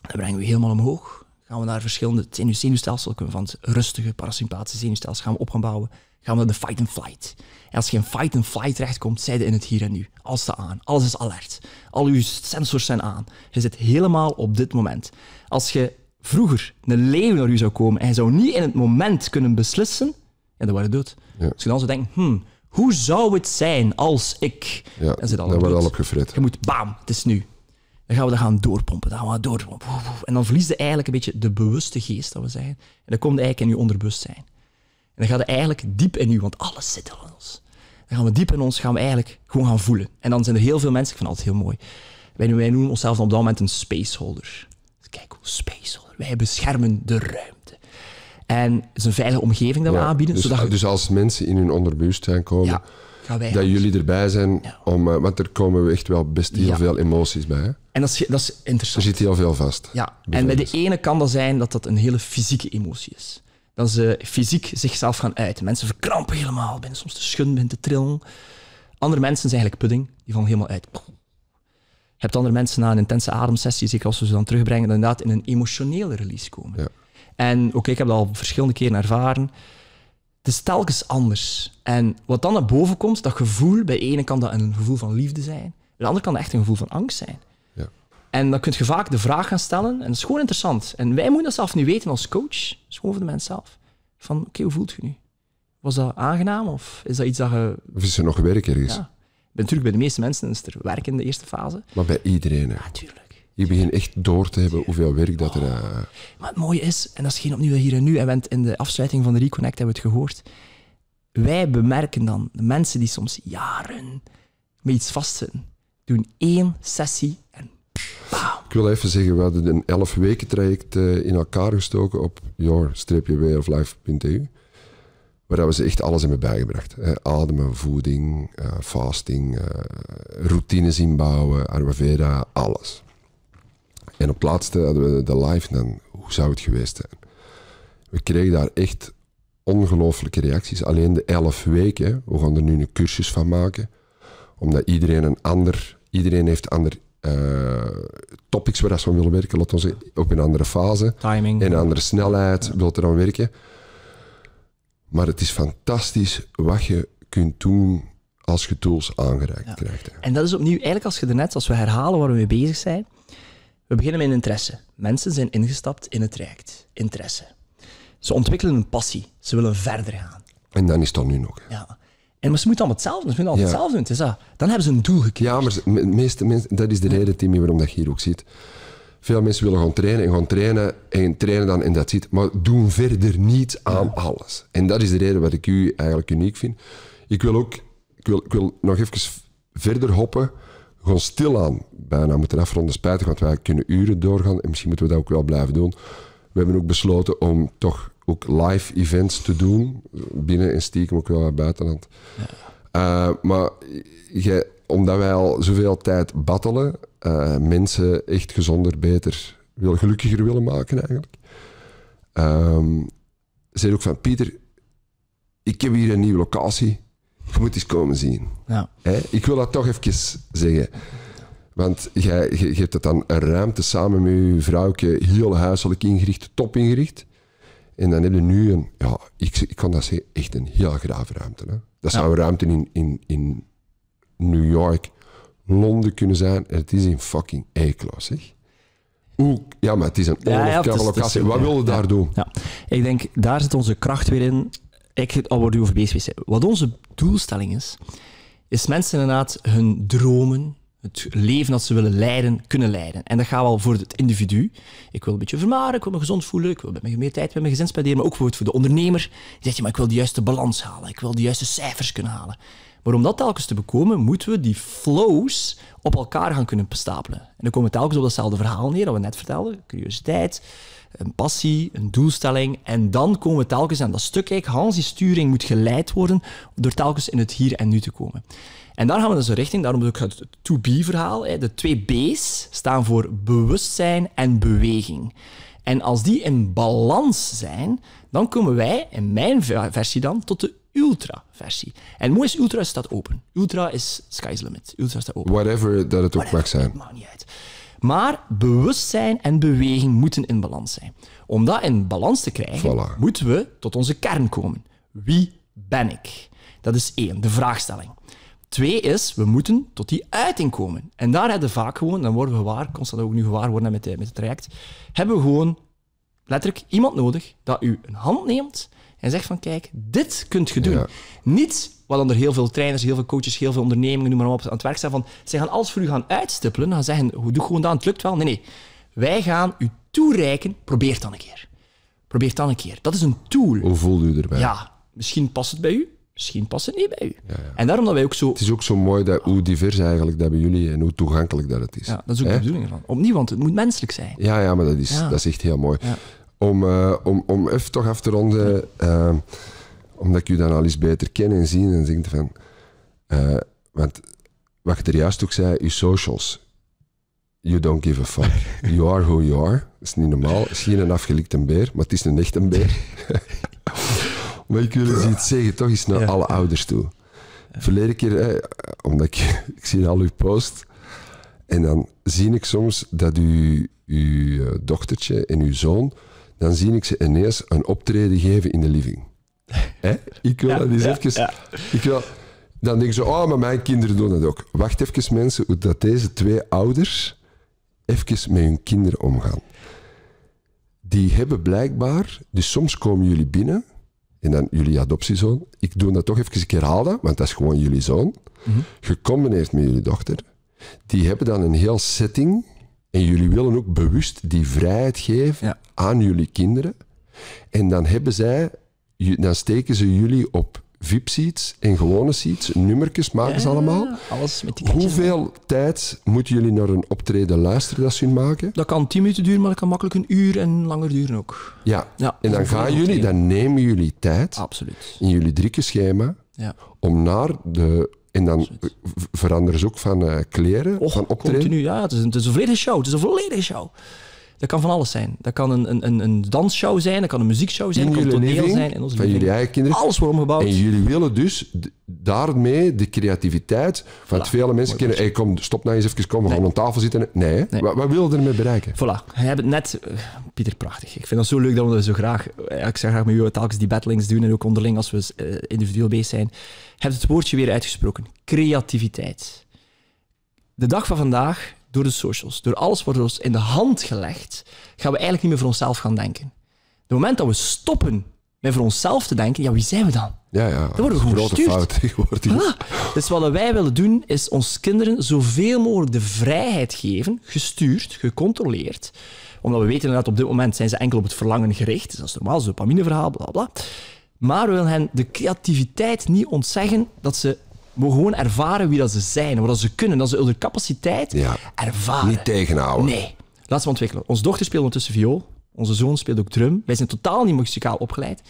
dan brengen we helemaal omhoog. Gaan we naar verschillende zenuwstelsels, kunnen van het rustige parasympathische zenuwstelsel gaan we op gaan bouwen. Gaan we naar de fight and flight. En als je in fight and flight terechtkomt, zijde in het hier en nu. Alles staat aan, alles is alert. Al je sensors zijn aan. Je zit helemaal op dit moment. Als je vroeger een leeuw naar u zou komen en hij zou niet in het moment kunnen beslissen, ja, dan word je dood. Ja. Als je dan zo denken, hmm, hoe zou het zijn als ik... Ja, en ze dan zit al op Je moet, bam, het is nu. Dan gaan we dat gaan doorpompen. Dan gaan we doorpompen. En dan verlies je eigenlijk een beetje de bewuste geest, dat we zeggen. En dan komt eigenlijk in je onderbewustzijn. En dan gaat het eigenlijk diep in u, want alles zit al in ons. Dan gaan we diep in ons, gaan we eigenlijk gewoon gaan voelen. En dan zijn er heel veel mensen, ik vind altijd heel mooi. Wij, noemen onszelf op dat moment een spaceholder. Kijk kijk, spaceholder. Wij beschermen de ruimte. En zijn veilige omgeving dat we aanbieden. Dus, zodat... dus, als mensen in hun onderbewustzijn komen, dat jullie erbij zijn, om, eh, want er komen we echt wel best heel veel emoties bij. Hè? En dat is, dat is interessant. Er zit heel veel vast. Ja, en bij de ene kan dat zijn dat dat een hele fysieke emotie is. Dat ze fysiek zichzelf gaan uiten. Mensen verkrampen helemaal, ben soms te schudden, ben te trillen. Andere mensen zijn eigenlijk pudding, die vallen helemaal uit. Je hebt andere mensen na een intense ademsessie, zeker als we ze dan terugbrengen, dan inderdaad in een emotionele release komen. En oké, ik heb dat al verschillende keren ervaren. Het is telkens anders. En wat dan naar boven komt, dat gevoel, bij de ene kan dat een gevoel van liefde zijn, bij de andere kan dat echt een gevoel van angst zijn. Ja. En dan kun je vaak de vraag gaan stellen, en dat is gewoon interessant. En wij moeten dat zelf nu weten als coach, gewoon voor de mens zelf. Van, oké, hoe voelt je nu? Was dat aangenaam of is dat iets dat je... Of is er nog werk ergens? Ja. Natuurlijk, bij de meeste mensen is er werk in de eerste fase. Maar bij iedereen, hè? Natuurlijk. Ik begin echt door te hebben hoeveel werk dat er... Eh, maar het mooie is, en dat is geen opnieuw hier en nu, en we in de afsluiting van de Reconnect hebben we het gehoord, wij bemerken dan, de mensen die soms jaren met iets vastzitten, doen één sessie en bam. Ik wil even zeggen, we hadden een elf weken traject eh, in elkaar gestoken op your way waar we ze echt alles hebben bijgebracht. Ademen, voeding, eh, fasting, routines inbouwen, Ayurveda, alles. En op het laatste hadden we de live. En hoe zou het geweest zijn? We kregen daar echt ongelooflijke reacties. Alleen de elf weken, we gaan er nu een cursus van maken. Omdat iedereen een ander, iedereen heeft ander eh, topics waar ze aan willen werken. Laten we op een andere fase. Timing. in een andere snelheid wilt er aan werken. Maar het is fantastisch wat je kunt doen als je tools aangereikt krijgt. Hè. En dat is opnieuw, eigenlijk als je er net, als we herhalen waar we mee bezig zijn, we beginnen met interesse. Mensen zijn ingestapt in het traject. Interesse. Ze ontwikkelen een passie. Ze willen verder gaan. En dan is dat nu nog. Ja. En maar ze moeten allemaal hetzelfde, ze moeten altijd hetzelfde doen. Dan hebben ze een doel gekregen. Ja, maar de meeste mensen, dat is de reden, Timmy, waarom dat je hier ook ziet. Veel mensen willen gaan trainen en gaan trainen en trainen dan en dat ziet. Maar doen verder niet aan alles. En dat is de reden wat ik u eigenlijk uniek vind. Ik wil ook ik wil, ik wil nog even verder hoppen gewoon stilaan bijna moeten afronden. Spijtig, want wij kunnen uren doorgaan. En misschien moeten we dat ook wel blijven doen. We hebben ook besloten om toch ook live events te doen. Binnen en stiekem ook wel buitenland. Ja. Eh, maar omdat wij al zoveel tijd battelen, eh, mensen echt gezonder, beter, wil, gelukkiger willen maken eigenlijk. Ehm, zei ook van, Pieter, ik heb hier een nieuwe locatie. Je moet eens komen zien. Ja. Ik wil dat toch even zeggen. Want je hebt het dan een ruimte samen met je vrouwtje, heel huiselijk ingericht, top ingericht. En dan heb je nu een, ja, ik, ik kan dat zeggen, echt een heel grave ruimte. Hè? Dat zou een ruimte in, in, in New York, Londen kunnen zijn. En het is in fucking Eeklo, zeg. Hoe, ja, maar het is een ja, locatie. Wat willen we daar doen? Ik denk, daar zit onze kracht weer in. Ik zit oh, al over bezig. Wat onze doelstelling is, is mensen inderdaad hun dromen, het leven dat ze willen leiden, kunnen leiden. En dat gaat wel voor het individu. Ik wil een beetje vermaren, ik wil me gezond voelen, ik wil met mijn meer tijd met mijn gezin spenderen, maar ook voor, voor de ondernemer. Die zegt, maar ik wil de juiste balans halen, ik wil de juiste cijfers kunnen halen. Maar om dat telkens te bekomen, moeten we die flows op elkaar gaan kunnen bestapelen. En dan komen we telkens op datzelfde verhaal neer dat we net vertelden. Curiositeit, een passie, een doelstelling. En dan komen we telkens aan dat stuk. Kijk, Hans, die sturing moet geleid worden door telkens in het hier en nu te komen. En daar gaan we dus een richting, daarom ook het to-be-verhaal. De twee B's staan voor bewustzijn en beweging. En als die in balans zijn, dan komen wij, in mijn versie dan, tot de ultra-versie. En mooi is ultra staat open. Ultra is sky's limit. Ultra staat open. Whatever dat het ook mag zijn. Het maakt niet uit. Maar bewustzijn en beweging moeten in balans zijn. Om dat in balans te krijgen, moeten we tot onze kern komen. Wie ben ik? Dat is één, de vraagstelling. Twee is, we moeten tot die uiting komen. En daar hebben we vaak gewoon, dan worden we waar, constant ook nu gewaar worden met, eh, met het traject, hebben we gewoon letterlijk iemand nodig dat u een hand neemt en zeg van, kijk, dit kunt je doen. Niets, Niet wat onder heel veel trainers, heel veel coaches, heel veel ondernemingen, noem maar op, aan het werk zijn van, ze gaan alles voor u gaan uitstippelen, dan gaan zeggen, doe gewoon dat, het lukt wel. Nee, nee. Wij gaan u toereiken, probeer het dan een keer. Probeer het dan een keer. Dat is een tool. Hoe voelt u erbij? Ja, misschien past het bij u, misschien past het niet bij u. En daarom dat wij ook zo... Het is ook zo mooi dat, hoe divers eigenlijk dat bij jullie en hoe toegankelijk dat het is. Ja, dat is ook de bedoeling ervan. Opnieuw, want het moet menselijk zijn. Ja, ja maar dat is, dat is echt heel mooi om, eh, om, om even toch af te ronden, eh, omdat ik u dan al eens beter ken en zie en denk van... Eh, want wat ik er juist ook zei, uw socials. You don't give a fuck. You are who you are. Dat is niet normaal. Het is geen afgelikte beer, maar het is een echte beer. maar ik wil eens iets zeggen, toch eens naar alle ouders toe. Verleden keer, omdat ik, ik zie al uw post... En dan zie ik soms dat u uw dochtertje en uw zoon dan zie ik ze ineens een optreden geven in de living. Hè? Ik wil dat eens even... Ik wil, dan denk ik zo, oh, maar mijn kinderen doen dat ook. Wacht even, mensen, hoe dat deze twee ouders even met hun kinderen omgaan. Die hebben blijkbaar... Dus soms komen jullie binnen en dan jullie adoptiezoon. Ik doe dat toch even, een herhaal dat, want dat is gewoon jullie zoon. Mm -hmm. Gecombineerd met jullie dochter. Die hebben dan een heel setting en jullie willen ook bewust die vrijheid geven aan jullie kinderen. En dan hebben zij, dan steken ze jullie op VIP-seats en gewone seats, nummertjes maken ze allemaal. Alles met die Hoeveel tijd moeten jullie naar een optreden luisteren dat ze maken? Dat kan 10 minuten duren, maar dat kan makkelijk een uur en langer duren ook. Ja, en dan gaan jullie, dan nemen jullie tijd Absoluut. in jullie drie schema om naar de en dan veranderen ze ook van eh, kleren, Och, van optreden. Continu, ja. Het is, een, het is een volledige show. Het is een volledige show. Dat kan van alles zijn. Dat kan een, een, een, een dansshow zijn, dat kan een muziekshow zijn, dat kan een toneel zijn. In onze van jullie eigen kinderen. Alles wordt omgebouwd. En jullie willen dus daarmee de creativiteit van voilà. vele mensen kennen. Hey, kom, stop nou eens even, kom, we nee. gaan aan tafel zitten. Nee, Wat, willen we ermee bereiken? Voilà, We hebben het net... Eh, Pieter, prachtig. Ik vind dat zo leuk dat we zo graag... ik zou graag met jullie telkens die battlings doen en ook onderling als we eh, individueel bezig zijn. Je hebt het woordje weer uitgesproken. Creativiteit. De dag van vandaag door de socials, door alles wat ons in de hand gelegd, gaan we eigenlijk niet meer voor onszelf gaan denken. Op het moment dat we stoppen met voor onszelf te denken, ja, wie zijn we dan? Ja, ja. Dan worden we gewoon grote fout voilà. Dus wat wij willen doen, is ons kinderen zoveel mogelijk de vrijheid geven, gestuurd, gecontroleerd. Omdat we weten dat op dit moment zijn ze enkel op het verlangen gericht. Dus dat is normaal, zo'n dopamineverhaal, bla bla. Maar we willen hen de creativiteit niet ontzeggen dat ze mogen gewoon ervaren wie dat ze zijn, wat dat ze kunnen, dat ze hun capaciteit ervaren. Niet tegenhouden. Nee. Laat ze ontwikkelen. Onze dochter speelt ondertussen viool. Onze zoon speelt ook drum. Wij zijn totaal niet muzikaal opgeleid.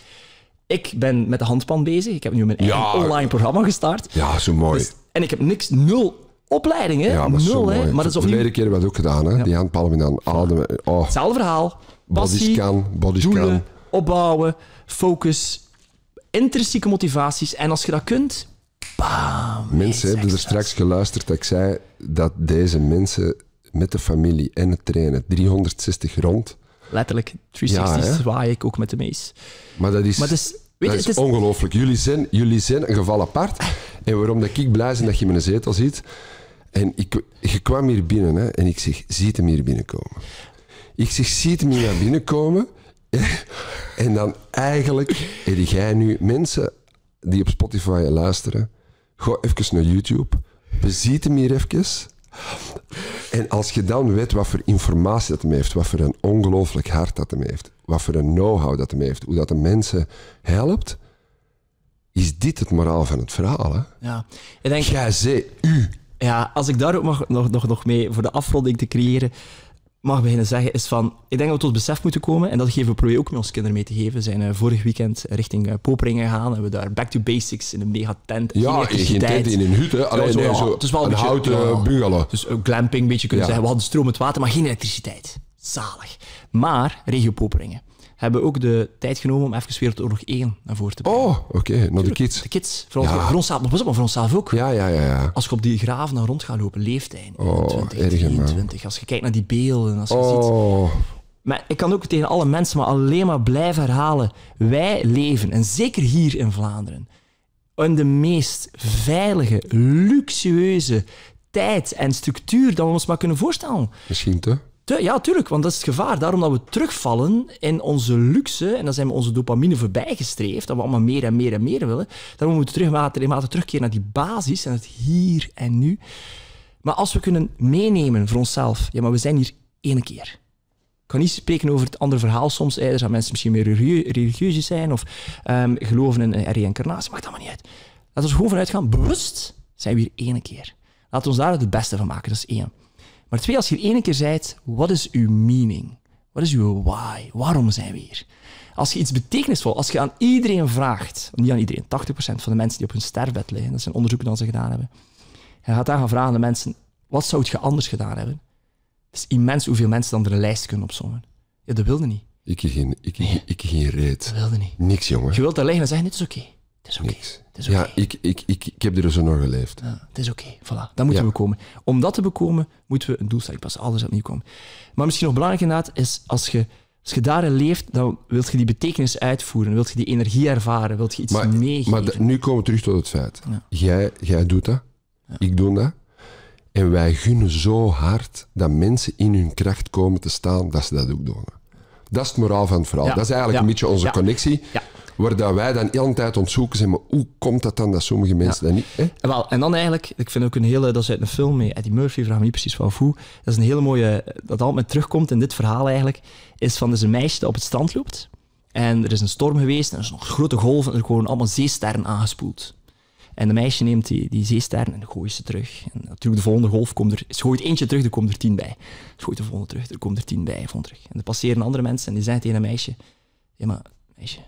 Ik ben met de handpan bezig. Ik heb nu mijn eigen online programma gestart. Ja, zo dus- mooi. en ik heb niks, nul opleidingen, Ja, maar nul, hè? Maar dat is opnieuw... Verleden keer wat ook gedaan, hè? Ja. Die handpalmen dan ademen. Oh. Hetzelfde verhaal. Passie, bodyscan, bodyscan. Doelen, opbouwen, focus, intrinsieke motivaties. En als je dat kunt, Bam, mensen hebben er straks geluisterd dat ik zei dat deze mensen met de familie en het trainen 360 rond. Letterlijk, 360 ja, zwaai ik ook met de mees. Maar dat is, maar dus, weet is, ongelooflijk. Jullie zijn, jullie zijn een geval apart. En waarom dat ik blij ben dat je mijn zetel ziet. En ik, je kwam hier binnen hè, en ik zeg, ziet hem hier binnenkomen. Ik zeg, ziet hem hier naar binnenkomen. en dan eigenlijk heb jij nu mensen die op Spotify luisteren Ga even naar YouTube. Beziet hem hier even. En als je dan weet wat voor informatie dat hem heeft, wat voor een ongelooflijk hart dat hem heeft, wat voor een know-how dat hem heeft, hoe dat de mensen helpt, is dit het moraal van het verhaal. Hè? Ja, ik denk... Jij, u. Ja, als ik daar ook nog, nog, nog mee voor de afronding te creëren mag beginnen zeggen, is van... Ik denk dat we tot besef moeten komen, en dat geven we proberen ook met onze kinderen mee te geven. We zijn eh, vorig weekend richting uh, Poperingen gegaan, hebben we daar back to basics in een mega tent. Ja, geen tent in een hut, hè. zo, nee, zo, het is wel een, beetje, houten uh, bungalow. Dus een glamping, een beetje kunnen ja. zeggen. We hadden stroom stromend water, maar geen elektriciteit. Zalig. Maar regio Poperingen hebben ook de tijd genomen om even Wereldoorlog 1 naar voren te brengen. Oh, oké, okay, naar de kids. De kids. Voor, ons, ja. voor onszelf, maar op, maar voor onszelf ook. Ja, ja, ja, ja. Als je op die graven dan rond gaat lopen, leeftijd. Oh, 20, 23, Als je kijkt naar die beelden, als je oh. ziet... Maar ik kan ook tegen alle mensen maar alleen maar blijven herhalen. Wij leven, en zeker hier in Vlaanderen, in de meest veilige, luxueuze tijd en structuur dat we ons maar kunnen voorstellen. Misschien toch? ja, tuurlijk, want dat is het gevaar. Daarom dat we terugvallen in onze luxe, en dan zijn we onze dopamine voorbijgestreefd, dat we allemaal meer en meer en meer willen. Daarom moeten we mate, terugkeren naar die basis en het hier en nu. Maar als we kunnen meenemen voor onszelf, ja, maar we zijn hier één keer. Ik kan niet spreken over het andere verhaal soms. Er zijn mensen misschien meer religieus zijn of ehm, geloven in een reïncarnatie. Maakt allemaal niet uit. Laten we gewoon vanuit gaan, bewust zijn we hier één keer. Laten we daar het beste van maken, dat is één. Maar twee, als je hier één keer zijt, wat is uw meaning? Wat is uw why? Waarom zijn we hier? Als je iets betekenisvol, als je aan iedereen vraagt, niet aan iedereen, 80% van de mensen die op hun sterfbed liggen, dat zijn onderzoeken die ze gedaan hebben, je gaat daar gaan vragen aan de mensen, wat zou je anders gedaan hebben? Het is immens hoeveel mensen dan de een lijst kunnen opzommen. Ja, dat wilde niet. Ik geen, ik, ik, ik geen reet. Dat wilde niet. Niks, jongen. Je wilt daar liggen en zeggen, dit is oké. Het is oké. Ja, ik, ik, ik, ik heb er zo dus nog geleefd. Ja, het is oké, voilà. Dat moeten we komen. Om dat te bekomen, moeten we een doelstelling passen. Alles opnieuw komen. Maar misschien nog belangrijk inderdaad, is als je, als je daarin leeft, dan wilt je die betekenis uitvoeren, wilt je die energie ervaren, wilt je iets maar, meegeven. Maar nu komen we terug tot het feit. Jij, jij doet dat, ik doe dat. En wij gunnen zo hard dat mensen in hun kracht komen te staan dat ze dat ook doen. Dat is het moraal van het verhaal. Dat is eigenlijk een beetje onze connectie. Ja. Waar dat wij dan heel hele tijd ontzoeken zijn, maar hoe komt dat dan dat sommige mensen dat niet... Hè? Wel, en dan eigenlijk, ik vind ook een hele... Dat is uit een film met Eddie Murphy, vraag me niet precies van hoe. Dat is een hele mooie... Dat altijd met terugkomt in dit verhaal eigenlijk, is van is dus een meisje dat op het strand loopt. En er is een storm geweest, en er is een grote golf, en er worden allemaal zeesterren aangespoeld. En de meisje neemt die, die zeesterren en gooit ze terug. En natuurlijk, de volgende golf komt er... Ze gooit eentje terug, er komt er tien bij. Ze gooit de volgende terug, er komt er tien bij, terug. En er passeren andere mensen en die zeggen tegen een meisje... Ja, maar meisje,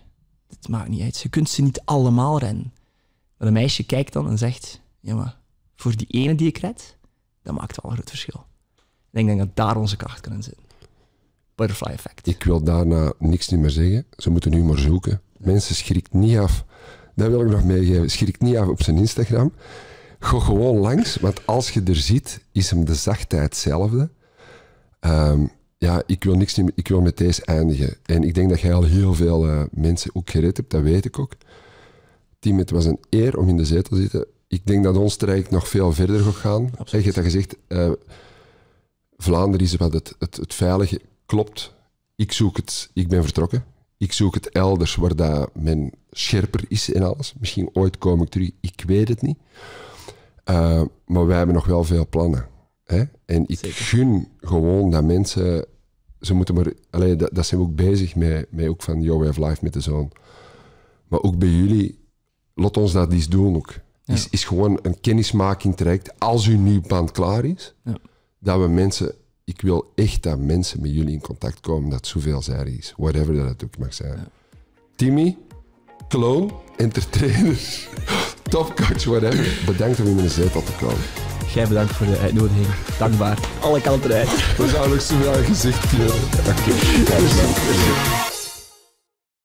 het maakt niet uit. Je kunt ze niet allemaal rennen. Maar een meisje kijkt dan en zegt, ja maar, voor die ene die ik red, dat maakt wel een groot verschil. En ik denk dat daar onze kracht kan in zitten. Butterfly effect. Ik wil daarna niks meer zeggen. Ze moeten nu maar zoeken. Mensen schrikt niet af. Dat wil ik nog meegeven. Schrikt niet af op zijn Instagram. Go gewoon langs, want als je er ziet, is hem de zachtheid hetzelfde. Um, ja, ik wil niks ik wil met deze eindigen. En ik denk dat jij al heel veel eh, mensen ook gered hebt, dat weet ik ook. Tim, het was een eer om in de zetel te zitten. Ik denk dat ons traject nog veel verder gaat gaan. Absoluut. Je hebt dat gezegd, eh, Vlaanderen is wat het, het, veilige klopt. Ik zoek het, ik ben vertrokken. Ik zoek het elders waar dat men scherper is en alles. Misschien ooit kom ik terug, ik weet het niet. Eh, maar wij hebben nog wel veel plannen. En ik gun gewoon dat mensen. Ze moeten maar. Alleen, dat, dat, zijn we ook bezig met, met ook van Your Way of Life met de zoon. Maar ook bij jullie, laat ons dat eens doen ook. Is, is gewoon een kennismaking traject. Als uw nieuw pand klaar is, ja. dat we mensen. Ik wil echt dat mensen met jullie in contact komen, dat zoveel zij is. Whatever dat het ook mag zijn. Ja. Timmy, intertrainers entertainer, topcoach, whatever. Bedankt om in mijn zetel te komen jij bedankt voor de uitnodiging. Dankbaar. Alle kanten uit. zijn is zo zoveel gezegd. Ja. Oké. Okay.